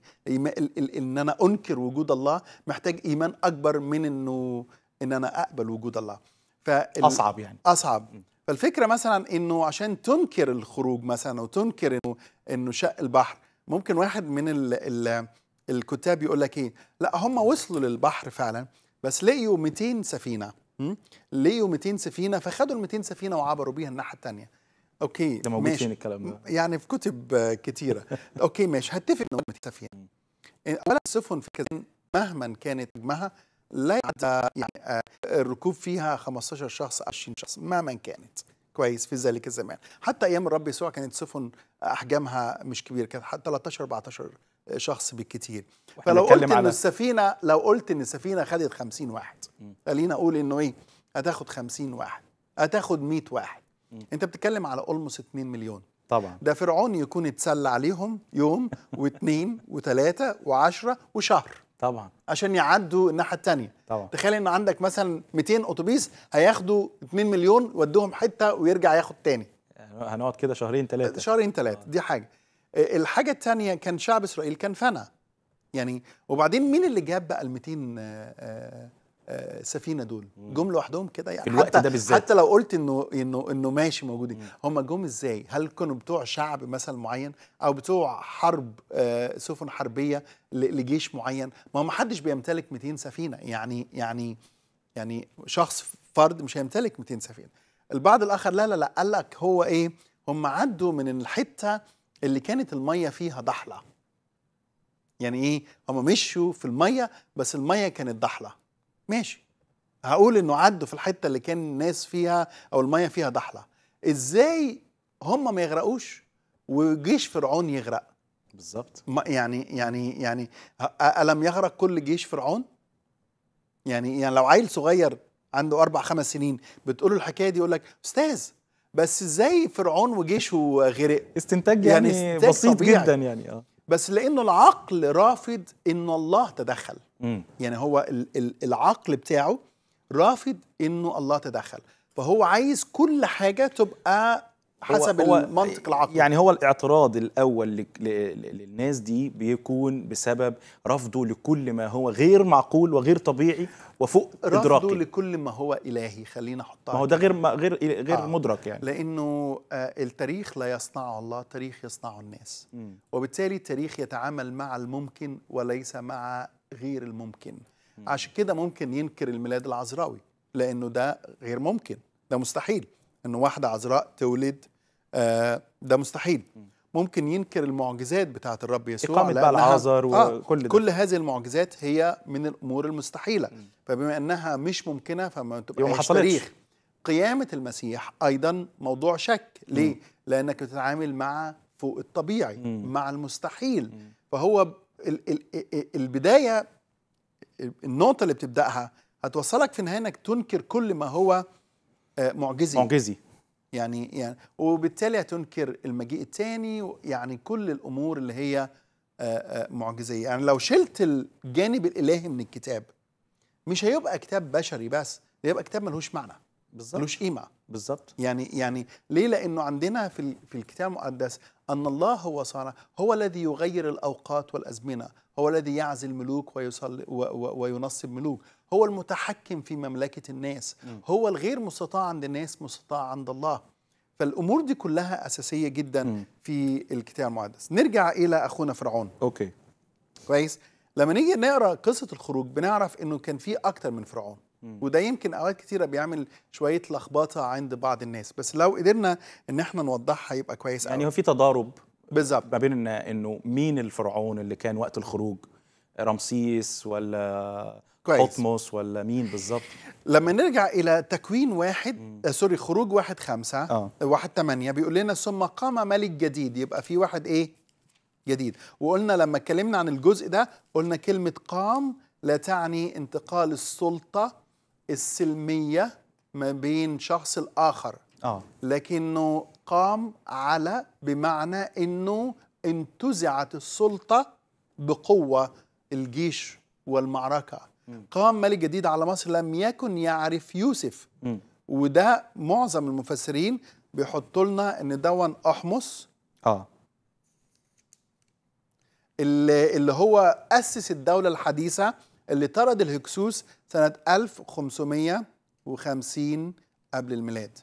ان انا انكر وجود الله محتاج ايمان اكبر من انه ان انا اقبل وجود الله فال... اصعب يعني اصعب فالفكره مثلا انه عشان تنكر الخروج مثلا وتنكر انه انه شق البحر ممكن واحد من ال... ال... الكتاب يقول لك ايه لا هم وصلوا للبحر فعلا بس لقيوا 200 سفينه لقيوا 200 سفينه فخدوا ال 200 سفينه وعبروا بيها الناحيه الثانيه اوكي ده موجود فين الكلام ده يعني في كتب كتيره اوكي ماشي هتفق انه 200 سفينه اولا السفن في كذا مهما كانت حجمها لا يعدى يعني آه، الركوب فيها 15 شخص 20 شخص مهما كانت كويس في ذلك الزمان حتى ايام الرب يسوع كانت سفن آه، احجامها مش كبيره كانت 13 14 شخص بالكتير فلو قلت ان السفينه لو قلت ان السفينه خدت 50 واحد خلينا اقول انه ايه هتاخد 50 واحد هتاخد 100 واحد م. انت بتتكلم على اولموس 2 مليون طبعا ده فرعون يكون اتسلى عليهم يوم واثنين وثلاثه وعشرة وشهر طبعا عشان يعدوا الناحيه الثانيه طبعا تخيل ان عندك مثلا 200 اتوبيس هياخدوا 2 مليون ودوهم حته ويرجع ياخد تاني يعني هنقعد كده شهرين ثلاثه شهرين ثلاثه دي حاجه الحاجه الثانيه كان شعب اسرائيل كان فنى يعني وبعدين مين اللي جاب بقى ال 200 آه، آه، آه، سفينه دول جم لوحدهم كده يعني في الوقت حتى ده بالذات حتى لو قلت انه انه انه ماشي موجودين هم جم ازاي هل كانوا بتوع شعب مثلا معين او بتوع حرب سفن حربيه لجيش معين ما ما حدش بيمتلك 200 سفينه يعني يعني يعني شخص فرد مش هيمتلك 200 سفينه البعض الاخر لا لا لا قال لك هو ايه هم عدوا من الحته اللي كانت الميه فيها ضحله يعني ايه هم مشوا في الميه بس الميه كانت ضحله ماشي هقول انه عدوا في الحته اللي كان الناس فيها او الميه فيها ضحله ازاي هم ما يغرقوش وجيش فرعون يغرق بالظبط يعني يعني يعني الم يغرق كل جيش فرعون يعني يعني لو عيل صغير عنده اربع خمس سنين بتقول له الحكايه دي يقول لك استاذ بس ازاي فرعون وجيشه غرق استنتاج يعني, يعني استنتاج بسيط طبيعي. جدا يعني اه بس لانه العقل رافض ان الله تدخل م. يعني هو العقل بتاعه رافض انه الله تدخل فهو عايز كل حاجه تبقى حسب هو المنطق العقلي يعني هو الاعتراض الاول للناس دي بيكون بسبب رفضه لكل ما هو غير معقول وغير طبيعي وفوق رفضه ادراكي رفضه لكل ما هو الهي خلينا احطها ما هو ده غير ما غير غير آه. مدرك يعني لانه آه التاريخ لا يصنعه الله تاريخ يصنعه الناس م. وبالتالي التاريخ يتعامل مع الممكن وليس مع غير الممكن م. عشان كده ممكن ينكر الميلاد العذراوي لانه ده غير ممكن ده مستحيل ان واحده عذراء تولد آه، ده مستحيل ممكن ينكر المعجزات بتاعه الرب يسوع إقامة بقى العذر آه، وكل ده. كل هذه المعجزات هي من الامور المستحيله فبما انها مش ممكنه فما تبقاش تاريخ قيامه المسيح ايضا موضوع شك ليه لانك بتتعامل مع فوق الطبيعي مع المستحيل فهو ال ال ال البدايه النقطه اللي بتبداها هتوصلك في النهايه انك تنكر كل ما هو آه، معجزي معجزي يعني يعني وبالتالي هتنكر المجيء الثاني يعني كل الامور اللي هي آه، آه، معجزيه يعني لو شلت الجانب الالهي من الكتاب مش هيبقى كتاب بشري بس هيبقى كتاب ملوش معنى بالظبط ملوش قيمه بالظبط يعني يعني ليه لانه عندنا في في الكتاب المقدس ان الله هو صانع هو الذي يغير الاوقات والازمنه هو الذي يعزل ملوك ويصلي وينصب ملوك هو المتحكم في مملكة الناس هو الغير مستطاع عند الناس مستطاع عند الله فالأمور دي كلها أساسية جدا في الكتاب المقدس نرجع إلى أخونا فرعون أوكي كويس لما نيجي نقرا قصه الخروج بنعرف انه كان في اكتر من فرعون وده يمكن اوقات كتيره بيعمل شويه لخبطه عند بعض الناس بس لو قدرنا ان احنا نوضحها يبقى كويس يعني هو في تضارب بالظبط ما بين انه مين الفرعون اللي كان وقت الخروج رمسيس ولا كويس قطمس ولا مين بالظبط لما نرجع الى تكوين واحد آه سوري خروج واحد خمسة آه. آه، واحد ثمانية بيقول لنا ثم قام ملك جديد يبقى في واحد ايه جديد وقلنا لما اتكلمنا عن الجزء ده قلنا كلمة قام لا تعني انتقال السلطة السلمية ما بين شخص الآخر آه. لكنه قام على بمعنى أنه انتزعت السلطة بقوة الجيش والمعركة قام ملك جديد على مصر لم يكن يعرف يوسف وده معظم المفسرين بيحطوا لنا ان دون احمس اه اللي, اللي هو اسس الدوله الحديثه اللي طرد الهكسوس سنه 1550 قبل الميلاد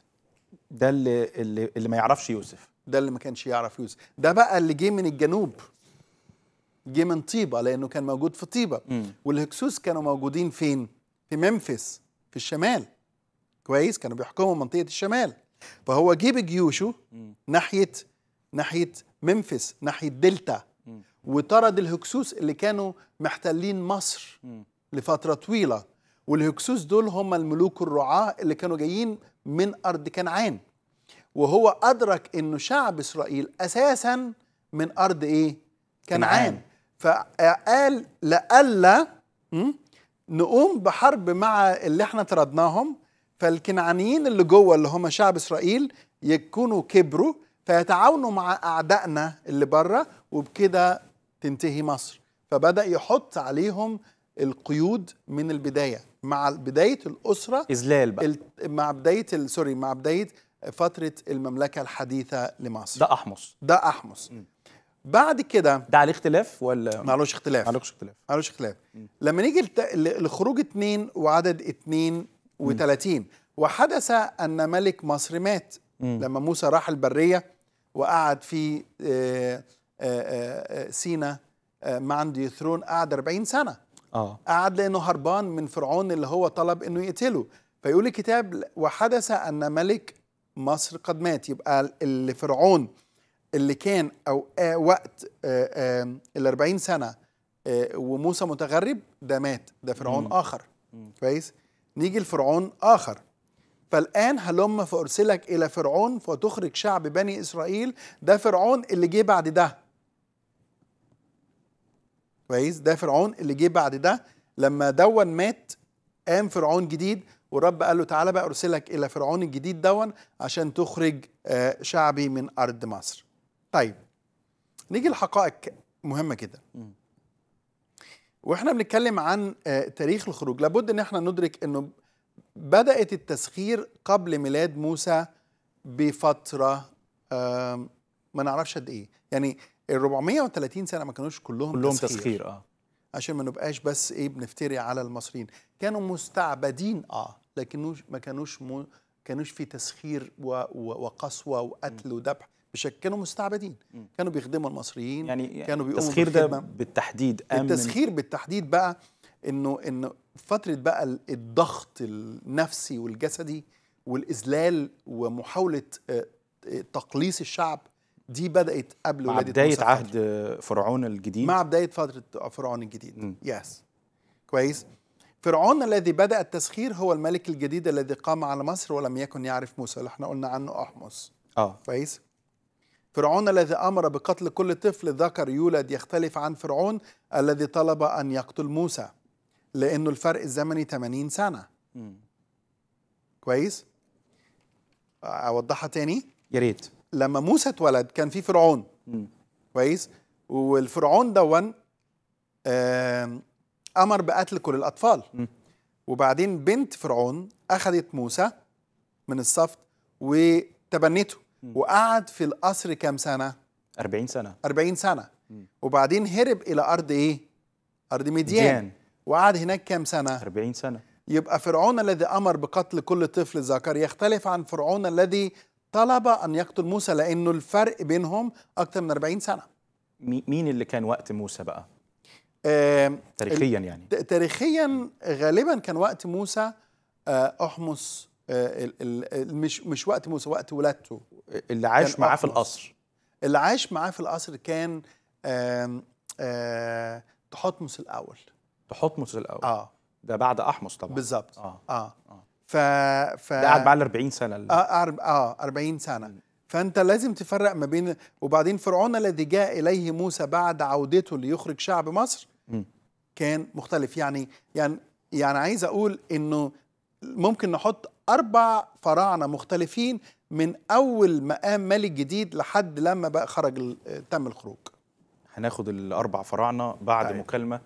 ده اللي اللي, اللي ما يعرفش يوسف ده اللي ما كانش يعرف يوسف ده بقى اللي جه من الجنوب جه من طيبه لانه كان موجود في طيبه والهكسوس كانوا موجودين فين؟ في ممفيس في الشمال كويس كانوا بيحكموا منطقه الشمال فهو جه بجيوشه ناحيه ناحيه ممفيس ناحيه دلتا وطرد الهكسوس اللي كانوا محتلين مصر لفتره طويله والهكسوس دول هم الملوك الرعاه اللي كانوا جايين من ارض كنعان وهو ادرك انه شعب اسرائيل اساسا من ارض ايه كنعان فقال لألا نقوم بحرب مع اللي احنا طردناهم فالكنعانيين اللي جوه اللي هم شعب اسرائيل يكونوا كبروا فيتعاونوا مع اعدائنا اللي بره وبكده تنتهي مصر فبدا يحط عليهم القيود من البدايه مع بدايه الاسره اذلال بقى مع بدايه سوري مع بدايه فتره المملكه الحديثه لمصر ده احمص ده احمص م. بعد كده ده عليه اختلاف ولا معلوش اختلاف معلوش اختلاف معلوش اختلاف لما نيجي لت... لخروج اثنين وعدد اثنين وثلاثين وحدث ان ملك مصر مات م. لما موسى راح البريه وقعد في آه، آه، آه، سينا ما عنده يثرون قعد 40 سنه اه قعد لانه هربان من فرعون اللي هو طلب انه يقتله فيقول الكتاب وحدث ان ملك مصر قد مات يبقى اللي فرعون اللي كان او آه وقت آه، ال 40 سنه آه، وموسى متغرب ده مات ده فرعون مم. اخر كويس نيجي لفرعون اخر فالان هلم فارسلك الى فرعون فتخرج شعب بني اسرائيل ده فرعون اللي جه بعد ده كويس ده فرعون اللي جه بعد ده لما دون مات قام فرعون جديد والرب قال له تعالى بقى ارسلك الى فرعون الجديد دون عشان تخرج آه، شعبي من ارض مصر طيب نيجي لحقائق مهمه جدا واحنا بنتكلم عن آه، تاريخ الخروج لابد ان احنا ندرك انه بدات التسخير قبل ميلاد موسى بفتره ما نعرفش قد ايه يعني ال 430 سنه ما كانوش كلهم كلهم تسخير, تسخير اه عشان ما نبقاش بس ايه بنفتري على المصريين كانوا مستعبدين اه لكنوش ما كانوش ما كانوش في تسخير وقسوه وقتل وذبح بشكل كانوا مستعبدين كانوا بيخدموا المصريين يعني كانوا بيقوموا التسخير ده بالتحديد أمن التسخير بالتحديد بقى انه انه فتره بقى الضغط النفسي والجسدي والاذلال ومحاوله آه، آه، تقليص الشعب دي بدات قبل مع ولاده بدايه عهد فرعون الجديد مع بدايه فتره فرعون الجديد م. يس كويس فرعون الذي بدا التسخير هو الملك الجديد الذي قام على مصر ولم يكن يعرف موسى اللي احنا قلنا عنه احمس اه كويس فرعون الذي أمر بقتل كل طفل ذكر يولد يختلف عن فرعون الذي طلب أن يقتل موسى لأنه الفرق الزمني 80 سنة م. كويس أوضحها تاني يا ريت لما موسى اتولد كان في فرعون م. كويس والفرعون دون امر بقتل كل الاطفال م. وبعدين بنت فرعون اخذت موسى من الصفت وتبنته وقعد في القصر كام سنه 40 سنه 40 سنه وبعدين هرب الى ارض ايه ارض مديان, مديان. وقعد هناك كام سنه 40 سنه يبقى فرعون الذي امر بقتل كل طفل ذكر يختلف عن فرعون الذي طلب ان يقتل موسى لانه الفرق بينهم أكثر من 40 سنه مين اللي كان وقت موسى بقى آه تاريخيا يعني تاريخيا غالبا كان وقت موسى آه احمس آه مش مش وقت موسى وقت ولادته اللي عاش معاه في القصر اللي عاش معاه في القصر كان آه، تحتمس الاول تحتمس الاول اه ده بعد احمس طبعا بالظبط آه. اه اه ف ف ده قعد معاه 40 سنه اللي... اه اه 40 سنه فانت لازم تفرق ما بين وبعدين فرعون الذي جاء اليه موسى بعد عودته ليخرج شعب مصر م. كان مختلف يعني يعني يعني عايز اقول انه ممكن نحط اربع فراعنه مختلفين من اول ما قام ملك جديد لحد لما بقى خرج تم الخروج هناخد الاربع فراعنه بعد أيوة. مكالمه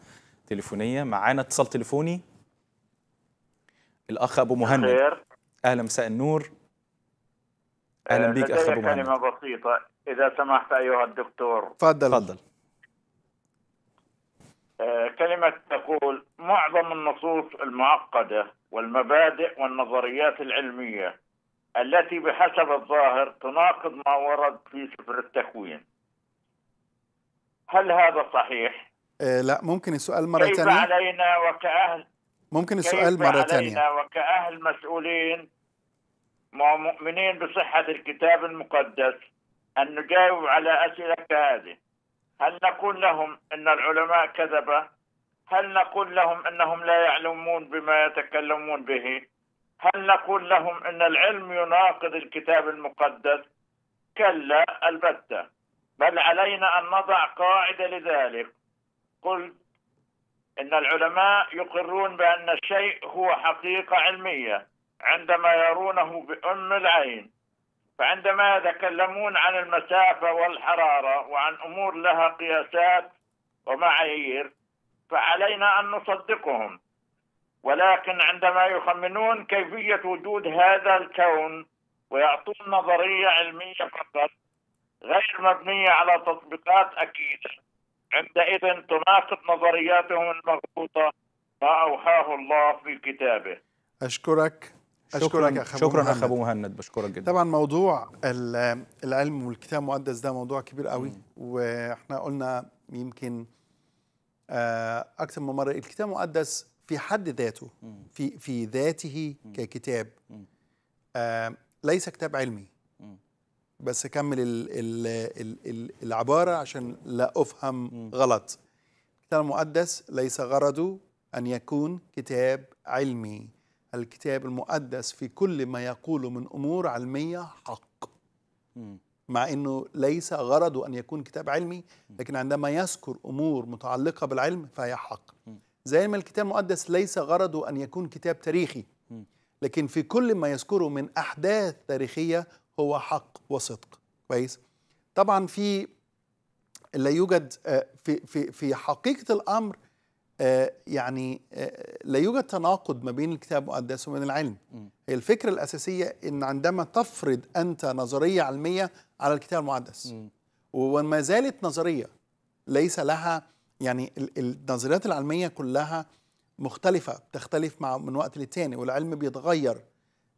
تليفونيه معانا اتصال تليفوني الاخ ابو مهند خير. اهلا مساء النور اهلا آه، بيك اخ ابو مهند كلمه بسيطه اذا سمحت ايها الدكتور تفضل تفضل آه، كلمة تقول معظم النصوص المعقدة والمبادئ والنظريات العلمية التي بحسب الظاهر تناقض ما ورد في سفر التكوين هل هذا صحيح؟ إيه لا ممكن السؤال مرة ثانية كيف علينا وكأهل ممكن السؤال مرة ثانية كيف علينا وكأهل مسؤولين ومؤمنين بصحة الكتاب المقدس أن نجاوب على أسئلة كهذه هل نقول لهم أن العلماء كذبة؟ هل نقول لهم أنهم لا يعلمون بما يتكلمون به؟ هل نقول لهم ان العلم يناقض الكتاب المقدس؟ كلا البته بل علينا ان نضع قاعده لذلك قلت ان العلماء يقرون بان الشيء هو حقيقه علميه عندما يرونه بام العين فعندما يتكلمون عن المسافه والحراره وعن امور لها قياسات ومعايير فعلينا ان نصدقهم ولكن عندما يخمنون كيفية وجود هذا الكون ويعطون نظرية علمية فقط غير مبنية على تطبيقات أكيدة عندئذ تناقض نظرياتهم المغلوطة ما أوحاه الله في كتابه أشكرك أشكرك شكرا أخ شكرا أخ أبو مهند بشكرك جدا طبعا موضوع العلم والكتاب المقدس ده موضوع كبير قوي وإحنا قلنا يمكن آه، أكثر من مرة الكتاب المقدس في حد ذاته في في ذاته ككتاب آه ليس كتاب علمي بس اكمل العباره عشان لا افهم غلط الكتاب المقدس ليس غرضه ان يكون كتاب علمي الكتاب المقدس في كل ما يقوله من امور علميه حق مع انه ليس غرضه ان يكون كتاب علمي لكن عندما يذكر امور متعلقه بالعلم فهي حق زي ما الكتاب المقدس ليس غرضه أن يكون كتاب تاريخي لكن في كل ما يذكره من أحداث تاريخية هو حق وصدق كويس طبعا في لا يوجد آه، في في في حقيقه الامر آه، يعني آه، لا يوجد تناقض ما بين الكتاب المقدس وبين العلم هي الفكره الاساسيه ان عندما تفرض انت نظريه علميه على الكتاب المقدس وما زالت نظريه ليس لها يعني النظريات العلميه كلها مختلفه بتختلف مع من وقت للتاني والعلم بيتغير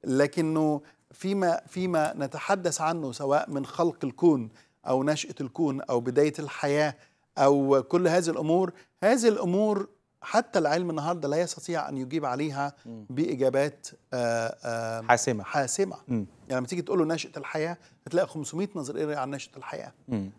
لكنه فيما فيما نتحدث عنه سواء من خلق الكون او نشاه الكون او بدايه الحياه او كل هذه الامور هذه الامور حتى العلم النهارده لا يستطيع ان يجيب عليها باجابات آآ آه، آآ آه، حاسمه حاسمه يعني لما تيجي تقول له نشاه الحياه هتلاقي 500 نظريه عن نشاه الحياه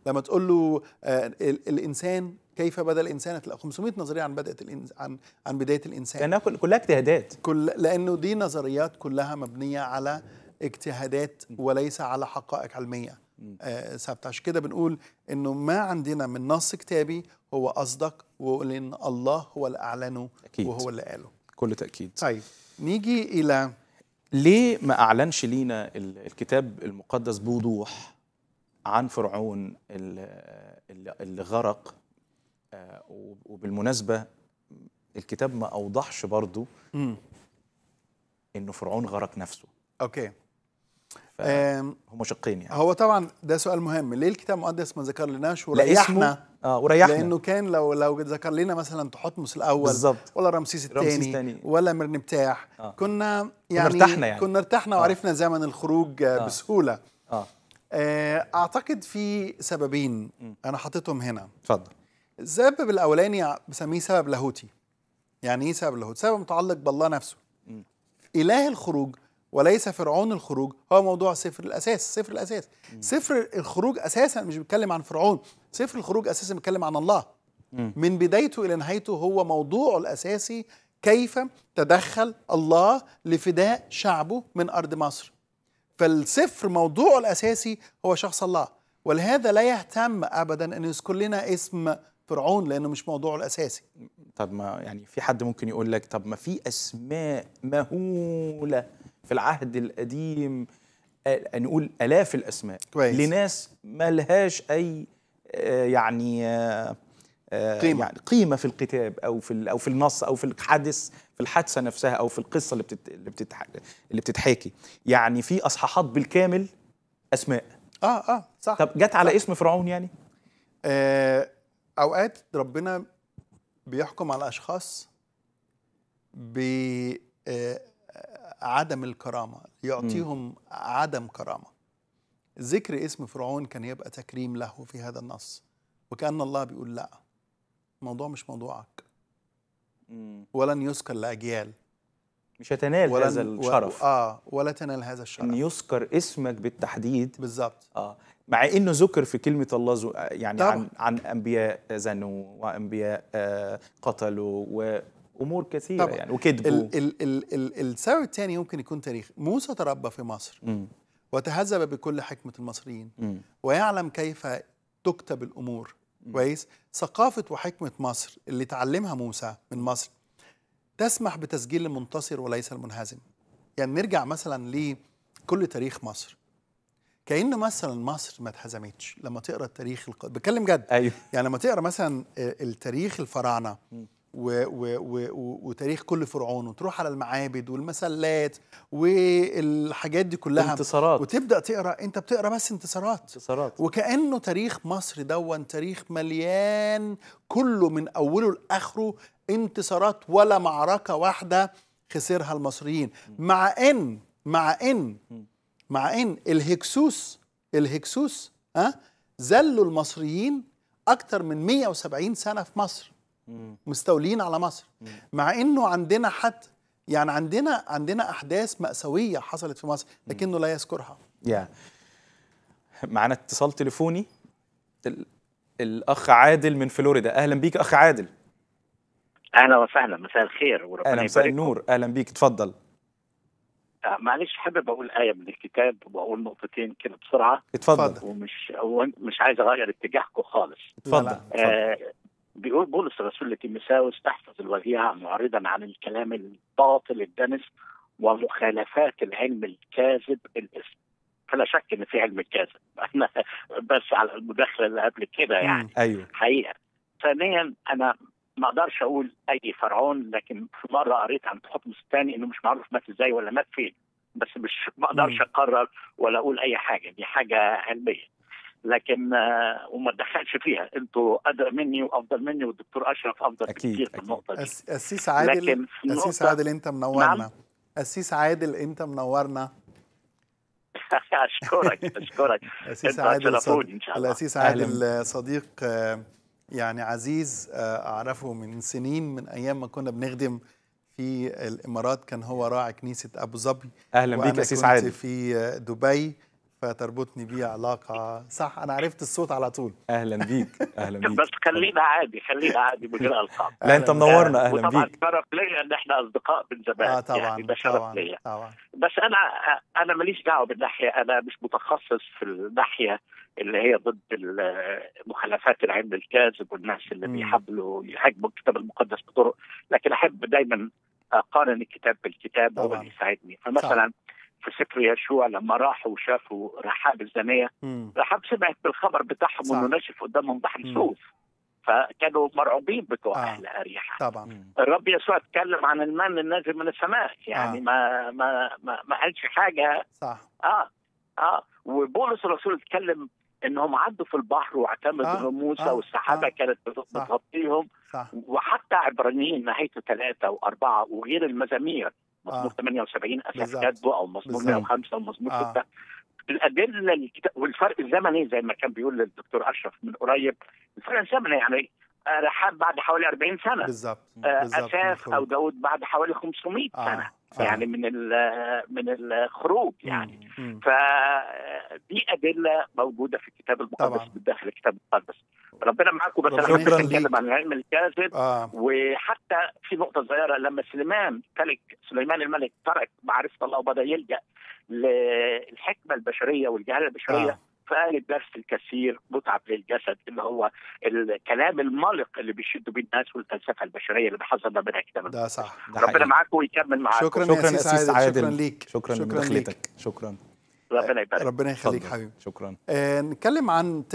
لما تقول له آه، الانسان كيف بدا الانسان 500 نظريه عن بدات عن عن بدايه الانسان لانها كلها اجتهادات كل لانه دي نظريات كلها مبنيه على اجتهادات وليس على حقائق علميه آه، ثابته عشان كده بنقول انه ما عندنا من نص كتابي هو اصدق ان الله هو اللي اعلنه أكيد. وهو اللي قاله كل تاكيد طيب نيجي الى ليه ما اعلنش لينا الكتاب المقدس بوضوح عن فرعون اللي غرق آه، وبالمناسبة الكتاب ما أوضحش برضو إنه فرعون غرق نفسه أوكي هم شقين يعني هو طبعا ده سؤال مهم ليه الكتاب المقدس ما ذكر لناش وريحنا اه وريحنا لانه كان لو لو ذكر لنا مثلا تحتمس الاول بالزبط. ولا رمسيس الثاني ولا مرنبتاح آه. كنا يعني كنا ارتحنا يعني كنا ارتحنا آه. وعرفنا زمن الخروج آه. بسهوله آه. آه اعتقد في سببين م. انا حطيتهم هنا اتفضل السبب الاولاني بسميه سبب لاهوتي يعني ايه سبب لاهوتي سبب متعلق بالله نفسه م. اله الخروج وليس فرعون الخروج هو موضوع سفر الاساس سفر الاساس م. سفر الخروج اساسا مش بيتكلم عن فرعون سفر الخروج اساسا بيتكلم عن الله م. من بدايته الى نهايته هو موضوعه الاساسي كيف تدخل الله لفداء شعبه من ارض مصر فالسفر موضوعه الاساسي هو شخص الله ولهذا لا يهتم ابدا ان يذكر لنا اسم فرعون لانه مش موضوعه الاساسي طب ما يعني في حد ممكن يقول لك طب ما في اسماء مهوله في العهد القديم نقول الاف الاسماء كويس. لناس ما لهاش اي يعني قيمة. يعني قيمه في الكتاب او في او في النص او في الحادث في الحادثه نفسها او في القصه اللي بتت... اللي, بتت... اللي بتتحكي يعني في اصحاحات بالكامل اسماء اه اه صح طب جت على صح. اسم فرعون يعني آه اوقات ربنا بيحكم على اشخاص بعدم آه، الكرامه يعطيهم م. عدم كرامه ذكر اسم فرعون كان يبقى تكريم له في هذا النص وكان الله بيقول لا الموضوع مش موضوعك م. ولن يذكر لاجيال مش هتنال ولن هذا الشرف و... اه ولا تنال هذا الشرف ان يذكر اسمك بالتحديد بالظبط اه مع انه ذكر في كلمه الله يعني طبعا. عن عن انبياء زنوا وانبياء آه، قتلوا وامور كثيره طبعا. يعني وكذبوا السبب الثاني يمكن يكون تاريخ موسى تربى في مصر م. وتهذب بكل حكمه المصريين م. ويعلم كيف تكتب الامور كويس ثقافه وحكمه مصر اللي تعلمها موسى من مصر تسمح بتسجيل المنتصر وليس المنهزم يعني نرجع مثلا لكل تاريخ مصر كأن مثلا مصر ما اتهزمتش لما تقرا التاريخ الق... بتكلم جد أيوه. يعني لما تقرا مثلا آه، التاريخ الفراعنه و و و وتاريخ كل فرعون وتروح على المعابد والمسلات والحاجات دي كلها انتصارات وتبدا تقرا انت بتقرا بس انتصارات انتصارات وكانه تاريخ مصر دون تاريخ مليان كله من اوله لاخره انتصارات ولا معركه واحده خسرها المصريين مع ان مع ان مع ان الهكسوس الهكسوس ها أه؟ ذلوا المصريين اكتر من 170 سنه في مصر مستولين على مصر مع انه عندنا حد يعني عندنا عندنا احداث ماساويه حصلت في مصر لكنه لا يذكرها يا yeah. معانا اتصال تليفوني الاخ عادل من فلوريدا اهلا بيك اخ عادل اهلا وسهلا مساء الخير وربنا يبارك اهلا مساء النور اهلا بيك اتفضل آه، معلش حابب اقول ايه من الكتاب واقول نقطتين كده بسرعه اتفضل ومش مش عايز اغير اتجاهكم خالص اتفضل آه بيقول بولس الرسول لتيمساوس تحفظ الوديعه معرضا عن الكلام الباطل الدنس ومخالفات العلم الكاذب الاسم فلا شك ان في علم كاذب احنا بس على المداخله اللي قبل كده يعني ايوه حقيقه ثانيا انا ما اقدرش اقول اي فرعون لكن في مره قريت عن تحتمس الثاني انه مش معروف مات ازاي ولا مات فين بس مش ما اقدرش اقرر ولا اقول اي حاجه دي حاجه علميه لكن آه، وما تدخلش فيها انتوا ادرى مني وافضل مني والدكتور اشرف افضل أكيد بكتير في النقطه دي اسيس عادل اسيس عادل انت منورنا نعم؟ اسيس عادل انت منورنا اشكرك اشكرك اسيس عادل صديق عادل صديق آه، يعني عزيز آه، أعرفه من سنين من أيام ما كنا بنخدم في الإمارات كان هو راعي كنيسة أبو ظبي أهلا بيك يا سيس عادل في دبي فتربطني بيه علاقه صح انا عرفت الصوت على طول اهلا بيك اهلا بيك بس خلينا عادي خلينا عادي من غير القاب لا انت منورنا اهلا بيك وطبعا شرف ليا ان احنا اصدقاء من زمان اه طبعا يعني ده شرف طبعا, ليا. طبعا بس انا انا ماليش دعوه بالناحيه انا مش متخصص في الناحيه اللي هي ضد مخالفات العلم الكاذب والناس اللي بيحبلوا يهاجموا الكتاب المقدس بطرق لكن احب دايما اقارن الكتاب بالكتاب هو اللي يساعدني فمثلا صح. في سفر يشوع لما راحوا وشافوا رحاب الزنية رحاب سمعت بالخبر بتاعهم انه نشف قدامهم بحر صوف فكانوا مرعوبين بتوع آه. اهل اريحا طبعا الرب يسوع اتكلم عن المن النازل من السماء يعني آه. ما ما ما, ما قالش حاجه صح اه اه وبولس الرسول اتكلم انهم عدوا في البحر واعتمدوا آه. موسى آه. والسحابه آه. كانت بتغطيهم وحتى عبرانيين نهايته ثلاثه واربعه وغير المزامير مزمور آه. 78 اساس كاتبه او مزمور 105 او مزمور آه. 6 الادله الكتاب والفرق الزمني زي ما كان بيقول الدكتور اشرف من قريب الفرق الزمني يعني رحاب آه، بعد حوالي 40 سنه بالظبط آه، اساس او داود بعد حوالي 500 آه. سنه يعني آه. من من الخروج يعني فدي ادله موجوده في الكتاب المقدس بالداخل الكتاب المقدس ربنا معاكم بس انا بتكلم عن العلم الكاذب آه. وحتى في نقطه صغيره لما سليمان ملك سليمان الملك ترك معرفه الله وبدا يلجا للحكمه البشريه والجهاله البشريه آه. فقال الدرس الكثير متعب للجسد اللي هو الكلام الملق اللي بيشدوا بيه الناس والفلسفه البشريه اللي حصلنا منها كده ده صح ده ربنا معاكم ويكمل معاكم شكرا, شكرا يا اسيس عادل شكرا ليك شكرا, شكرا لدخلتك شكرا ربنا يبارك ربنا يخليك حبيبي شكرا آه نتكلم عن ت...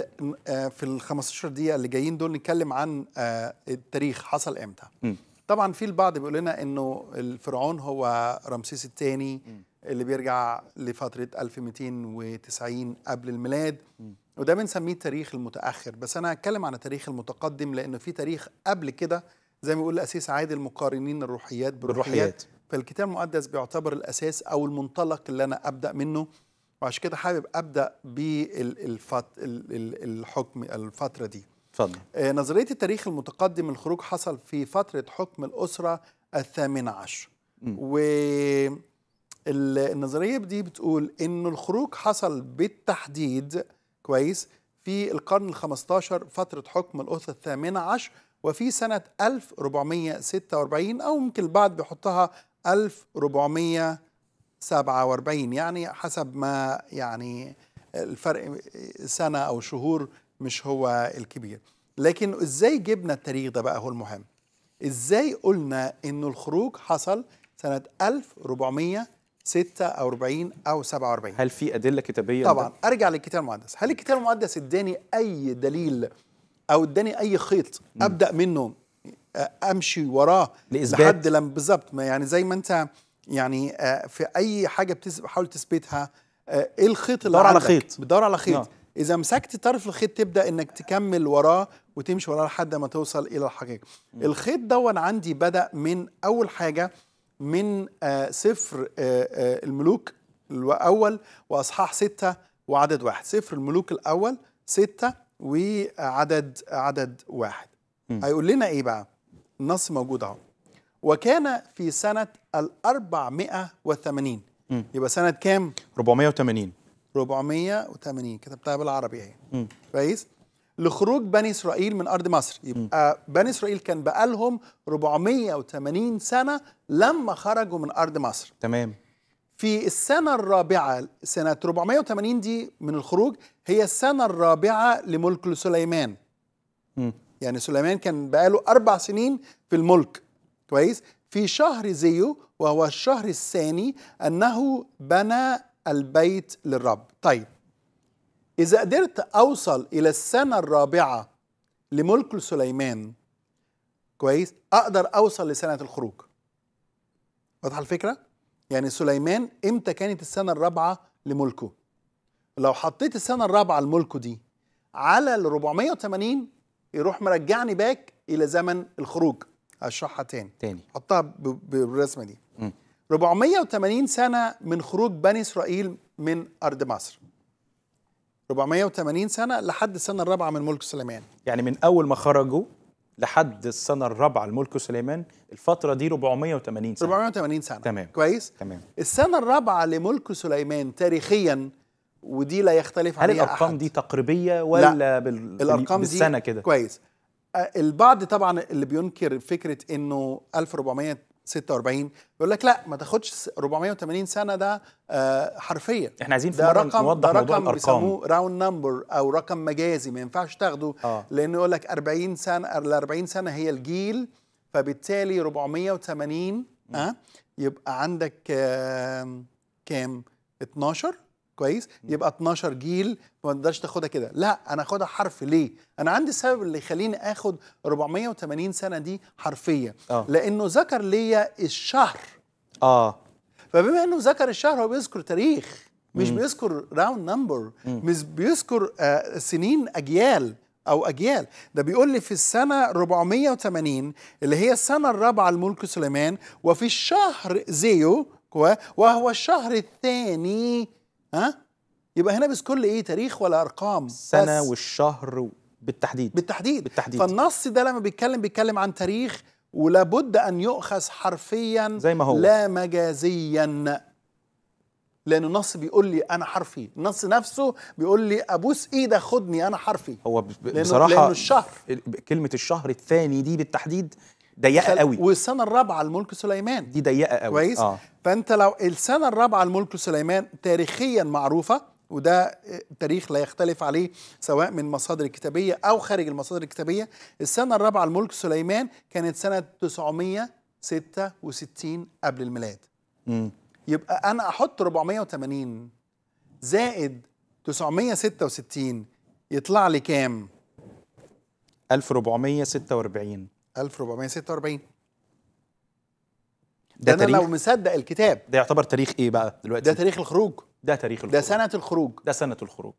آه في ال 15 دقيقه اللي جايين دول نتكلم عن آه التاريخ حصل امتى م. طبعا في البعض بيقول لنا انه الفرعون هو رمسيس الثاني اللي بيرجع لفترة 1290 قبل الميلاد وده بنسميه التاريخ المتأخر بس أنا هتكلم عن التاريخ المتقدم لأنه في تاريخ قبل كده زي ما يقول الأسيس عادل مقارنين الروحيات بالروحيات, فالكتاب المقدس بيعتبر الأساس أو المنطلق اللي أنا أبدأ منه وعشان كده حابب أبدأ بالحكم الفترة دي فضل. آه، نظرية التاريخ المتقدم الخروج حصل في فترة حكم الأسرة الثامنة عشر و النظريه دي بتقول انه الخروج حصل بالتحديد كويس في القرن ال15 فتره حكم الاسره الثامنه عشر وفي سنه 1446 او ممكن البعض بيحطها 1447 يعني حسب ما يعني الفرق سنه او شهور مش هو الكبير لكن ازاي جبنا التاريخ ده بقى هو المهم ازاي قلنا انه الخروج حصل سنة 1400 46 او 47 هل في ادله كتابيه طبعا ارجع للكتاب المقدس هل الكتاب المقدس اداني اي دليل او اداني اي خيط ابدا منه امشي وراه لإثبات. لحد لما بالظبط يعني زي ما انت يعني آه، في اي حاجه بتحاول تثبتها آه، ايه الخيط اللي بدور على خيط بدور على خيط نعم. اذا مسكت طرف الخيط تبدا انك تكمل وراه وتمشي وراه لحد ما توصل الى الحقيقه الخيط دون عندي بدا من اول حاجه من سفر آه، آه، آه، الملوك الأول وأصحاح ستة وعدد واحد سفر الملوك الأول ستة وعدد عدد واحد م. هيقول لنا إيه بقى النص موجود أهو وكان في سنة الأربعمائة وثمانين يبقى سنة كام؟ 480 480 كتبتها بالعربي اهي كويس لخروج بني اسرائيل من ارض مصر يبقى بني اسرائيل كان بقالهم 480 سنه لما خرجوا من ارض مصر تمام في السنه الرابعه سنه 480 دي من الخروج هي السنه الرابعه لملك سليمان م. يعني سليمان كان بقاله اربع سنين في الملك كويس في شهر زيو وهو الشهر الثاني انه بنى البيت للرب طيب إذا قدرت أوصل إلى السنة الرابعة لملك سليمان كويس أقدر أوصل لسنة الخروج واضحة الفكرة؟ يعني سليمان إمتى كانت السنة الرابعة لملكه؟ لو حطيت السنة الرابعة لملكه دي على ال 480 يروح مرجعني باك إلى زمن الخروج هشرحها تاني تاني حطها بالرسمة دي م. 480 سنة من خروج بني إسرائيل من أرض مصر 480 سنه لحد السنه الرابعه من ملك سليمان يعني من اول ما خرجوا لحد السنه الرابعه لملك سليمان الفتره دي 480 سنه 480 سنه تمام كويس تمام السنه الرابعه لملك سليمان تاريخيا ودي لا يختلف عليها هل الارقام أحد. دي تقريبيه ولا لا. بال... الارقام بالسنه كده كويس آه، البعض طبعا اللي بينكر فكره انه 1400 46 يقول لك لا ما تاخدش 480 سنه ده آه، حرفيا احنا عايزين في رقم نوضح ده رقم بيسموه راوند نمبر او رقم مجازي ما ينفعش تاخده آه. لانه يقول لك 40 سنه ال 40 سنه هي الجيل فبالتالي 480 ها أه؟ يبقى عندك آه كام 12 كويس يبقى 12 جيل ما تقدرش تاخدها كده لا انا اخدها حرف ليه انا عندي السبب اللي يخليني اخد 480 سنه دي حرفيه أوه. لانه ذكر ليا الشهر اه فبما انه ذكر الشهر هو بيذكر تاريخ مش مم. بيذكر راوند نمبر مش بيذكر آه سنين اجيال او اجيال ده بيقول لي في السنه 480 اللي هي السنه الرابعه لملك سليمان وفي الشهر زيو وهو الشهر الثاني ها يبقى هنا بس كل ايه تاريخ ولا ارقام السنه والشهر بالتحديد بالتحديد بالتحديد فالنص ده لما بيتكلم بيتكلم عن تاريخ ولابد ان يؤخذ حرفيا زي ما هو لا مجازيا لان النص بيقول لي انا حرفي النص نفسه بيقول لي ابوس ايدك خدني انا حرفي هو لأنه بصراحه لأنه الشهر كلمه الشهر الثاني دي بالتحديد ضيقه قوي والسنه الرابعه لملك سليمان دي ضيقه قوي كويس آه. فانت لو السنه الرابعه لملك سليمان تاريخيا معروفه وده تاريخ لا يختلف عليه سواء من مصادر الكتابية أو خارج المصادر الكتابية السنة الرابعة لملك سليمان كانت سنة 966 قبل الميلاد م. يبقى أنا أحط 480 زائد 966 يطلع لي كام 1446 1446 ده, ده انا لو مصدق الكتاب ده يعتبر تاريخ ايه بقى دلوقتي ده تاريخ الخروج ده تاريخ الخروج ده سنه الخروج ده سنه الخروج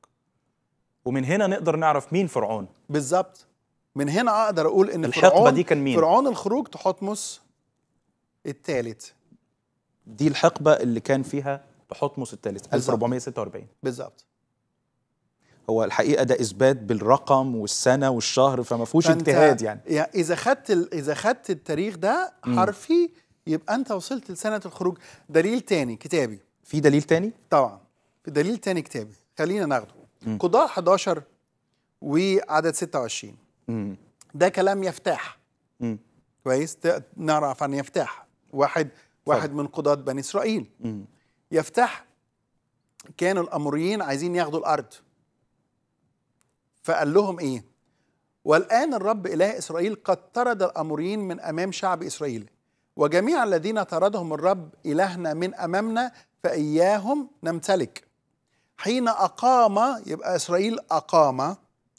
ومن هنا نقدر نعرف مين فرعون بالظبط من هنا اقدر اقول ان الحقبه فرعون دي كان مين فرعون الخروج تحتمس الثالث دي الحقبه اللي كان فيها تحتمس الثالث 1446 بالظبط هو الحقيقه ده اثبات بالرقم والسنه والشهر فما فيهوش اجتهاد يعني. يعني اذا خدت اذا خدت التاريخ ده حرفي يبقى انت وصلت لسنه الخروج دليل تاني كتابي في دليل تاني طبعا في دليل تاني كتابي خلينا ناخده قضاء 11 وعدد 26 مم. ده كلام يفتاح كويس نعرف عن يفتاح واحد واحد من قضاة بني اسرائيل مم. يفتح كانوا الاموريين عايزين ياخدوا الارض فقال لهم ايه والان الرب اله اسرائيل قد طرد الاموريين من امام شعب اسرائيل وجميع الذين طردهم الرب الهنا من امامنا فاياهم نمتلك حين اقام يبقى اسرائيل اقام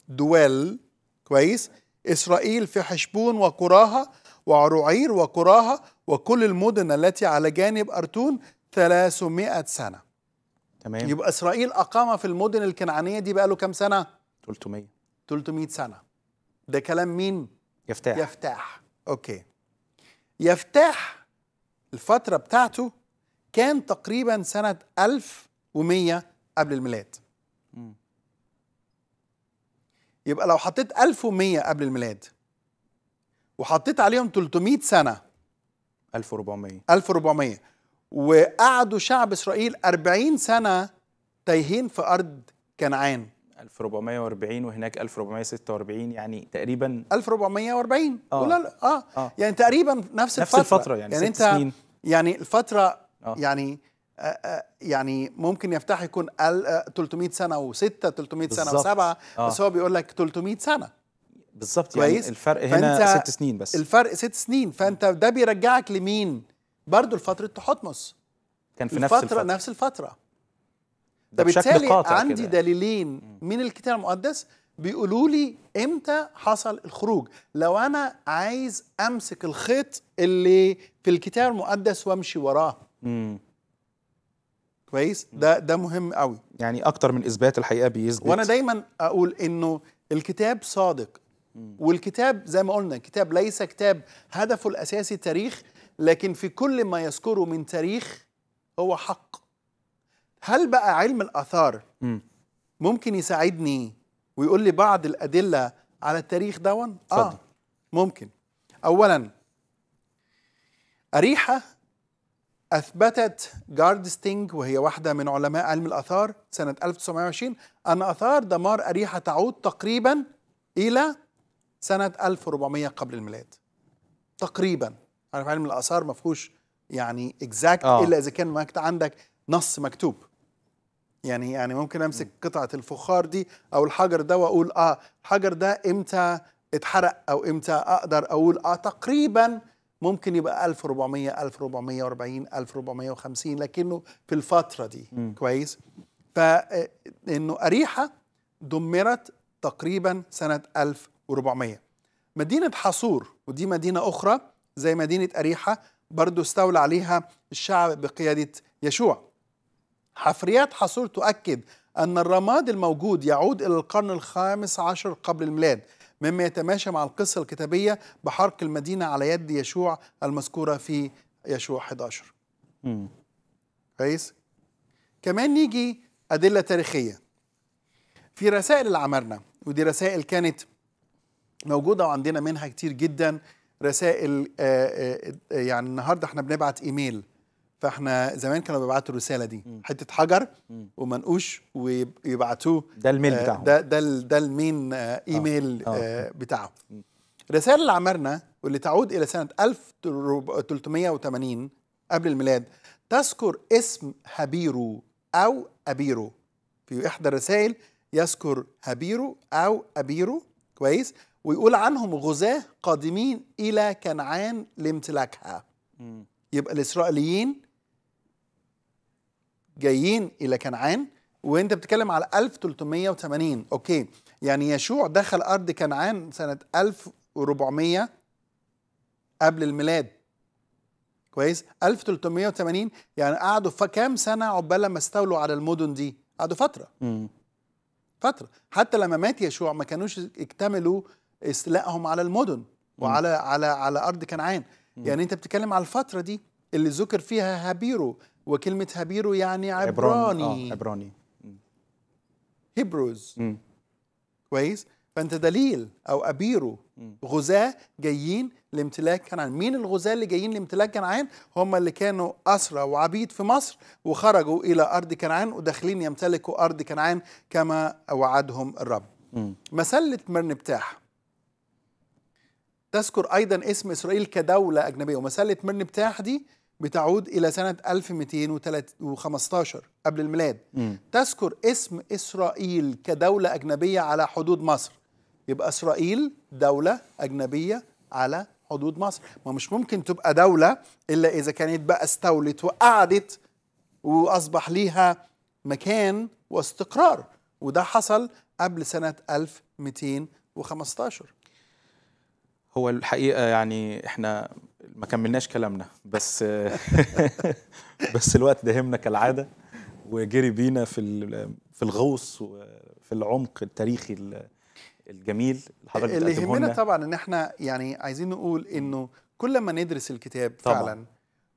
دول كويس اسرائيل في حشبون وقراها وعروعير وقراها وكل المدن التي على جانب ارتون 300 سنه تمام يبقى اسرائيل اقام في المدن الكنعانيه دي بقى له كام سنه 300 300 سنه ده كلام مين يفتاح يفتاح اوكي يفتاح الفتره بتاعته كان تقريبا سنه 1100 قبل الميلاد يبقى لو حطيت 1100 قبل الميلاد وحطيت عليهم 300 سنه 1400 1400 وقعدوا شعب اسرائيل 40 سنه تايهين في ارض كنعان 1440 وهناك 1446 يعني تقريبا 1440 آه. لا آه. اه يعني تقريبا نفس, نفس الفتره الفتره يعني, يعني انت سنين. يعني الفتره آه. يعني آه، آه، يعني ممكن يفتح يكون 300 آه، سنه و6 300 سنه و7 آه. بس هو بيقول لك 300 سنه بالظبط يعني الفرق هنا ست سنين بس الفرق ست سنين فانت ده بيرجعك لمين برضه لفتره تحتمس كان في نفس الفتره نفس الفتره ده بشكل قاطع عندي كده. يعني. دليلين من الكتاب المقدس بيقولوا لي امتى حصل الخروج لو انا عايز امسك الخيط اللي في الكتاب المقدس وامشي وراه مم. كويس ده ده مهم قوي يعني اكتر من اثبات الحقيقه بيثبت وانا دايما اقول انه الكتاب صادق مم. والكتاب زي ما قلنا الكتاب ليس كتاب هدفه الاساسي تاريخ لكن في كل ما يذكره من تاريخ هو حق هل بقى علم الاثار ممكن يساعدني ويقول لي بعض الادله على التاريخ دون اه ممكن اولا اريحه اثبتت جاردستينج وهي واحده من علماء علم الاثار سنه 1920 ان اثار دمار اريحه تعود تقريبا الى سنه 1400 قبل الميلاد تقريبا عارف علم الاثار ما فيهوش يعني اكزاكت آه. الا اذا كان عندك نص مكتوب يعني يعني ممكن امسك قطعه الفخار دي او الحجر ده واقول اه الحجر ده امتى اتحرق او امتى اقدر اقول اه تقريبا ممكن يبقى 1400 1440 1450 لكنه في الفتره دي م. كويس فانه آه، اريحه دمرت تقريبا سنه 1400 مدينه حصور ودي مدينه اخرى زي مدينه اريحه برضو استولى عليها الشعب بقياده يشوع حفريات حصول تؤكد أن الرماد الموجود يعود إلى القرن الخامس عشر قبل الميلاد مما يتماشى مع القصة الكتابية بحرق المدينة على يد يشوع المذكورة في يشوع 11 كويس كمان نيجي أدلة تاريخية في رسائل العمرنة ودي رسائل كانت موجودة وعندنا منها كتير جدا رسائل آه، آه، يعني النهاردة احنا بنبعت إيميل فاحنا زمان كانوا بيبعتوا الرساله دي حته حجر ومنقوش ويبعتوه ده الميل بتاعه بتاعهم ده ده ده المين آه، آه. ايميل آه. آه بتاعهم رسائل العمارنه واللي تعود الى سنه 1380 قبل الميلاد تذكر اسم هابيرو او ابيرو في احدى الرسائل يذكر هابيرو او ابيرو كويس ويقول عنهم غزاة قادمين الى كنعان لامتلاكها يبقى الاسرائيليين جايين الى كنعان وانت بتتكلم على 1380 اوكي يعني يشوع دخل ارض كنعان سنه 1400 قبل الميلاد كويس 1380 يعني قعدوا كام سنه عقبال ما استولوا على المدن دي قعدوا فتره م. فتره حتى لما مات يشوع ما كانوش اكتملوا استيلائهم على المدن وعلى على على ارض كنعان يعني انت بتتكلم على الفتره دي اللي ذكر فيها هابيرو وكلمة هابيرو يعني عبراني عبراني, آه عبراني. هيبروز كويس فانت دليل او ابيرو غزاة جايين لامتلاك كنعان مين الغزاة اللي جايين لامتلاك كنعان هم اللي كانوا أسرى وعبيد في مصر وخرجوا إلى أرض كنعان وداخلين يمتلكوا أرض كنعان كما وعدهم الرب مسلة مسلة مرنبتاح تذكر أيضا اسم إسرائيل كدولة أجنبية ومسلة مرنبتاح دي بتعود إلى سنة 1215 قبل الميلاد تذكر اسم إسرائيل كدولة أجنبية على حدود مصر يبقى إسرائيل دولة أجنبية على حدود مصر ما مش ممكن تبقى دولة إلا إذا كانت بقى استولت وقعدت وأصبح ليها مكان واستقرار وده حصل قبل سنة 1215 هو الحقيقة يعني إحنا ما كملناش كلامنا بس بس الوقت داهمنا كالعاده وجري بينا في في الغوص وفي العمق التاريخي الجميل اللي حضرتك اللي يهمنا طبعا ان احنا يعني عايزين نقول انه كل ما ندرس الكتاب طبعًا. فعلا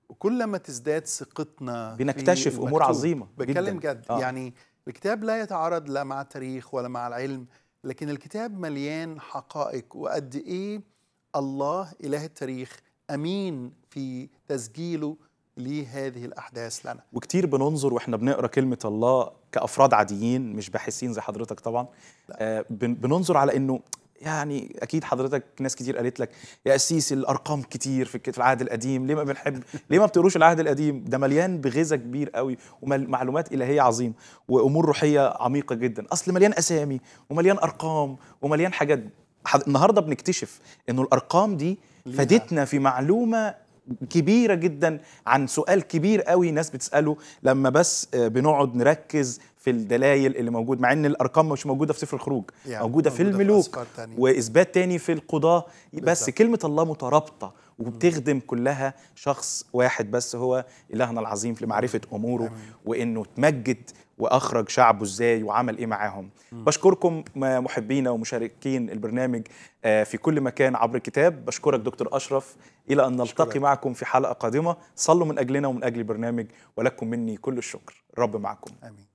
وكل ما تزداد ثقتنا بنكتشف امور عظيمه بتكلم جد آه. يعني الكتاب لا يتعارض لا مع التاريخ ولا مع العلم لكن الكتاب مليان حقائق وقد ايه الله اله التاريخ امين في تسجيله لهذه الاحداث لنا وكتير بننظر واحنا بنقرا كلمه الله كافراد عاديين مش باحثين زي حضرتك طبعا آه بننظر على انه يعني اكيد حضرتك ناس كتير قالت لك يا اسيسي الارقام كتير في العهد القديم ليه ما بنحب ليه ما بتقروش العهد القديم ده مليان بغذاء كبير قوي ومعلومات الهيه عظيمه وامور روحيه عميقه جدا اصل مليان اسامي ومليان ارقام ومليان حاجات النهارده بنكتشف انه الارقام دي فادتنا في معلومه كبيرة جدا عن سؤال كبير قوي ناس بتسأله لما بس آه، بنقعد نركز في الدلائل اللي موجود مع ان الارقام مش موجوده في سفر الخروج يعني موجوده, موجودة في الملوك واثبات تاني في القضاه بس كلمه الله مترابطه وبتخدم كلها شخص واحد بس هو الهنا العظيم لمعرفه اموره وانه تمجد واخرج شعبه ازاي وعمل ايه معاهم بشكركم محبينا ومشاركين البرنامج آه، في كل مكان عبر الكتاب بشكرك دكتور اشرف الى ان نلتقي شكرا. معكم في حلقه قادمه صلوا من اجلنا ومن اجل البرنامج ولكم مني كل الشكر رب معكم امين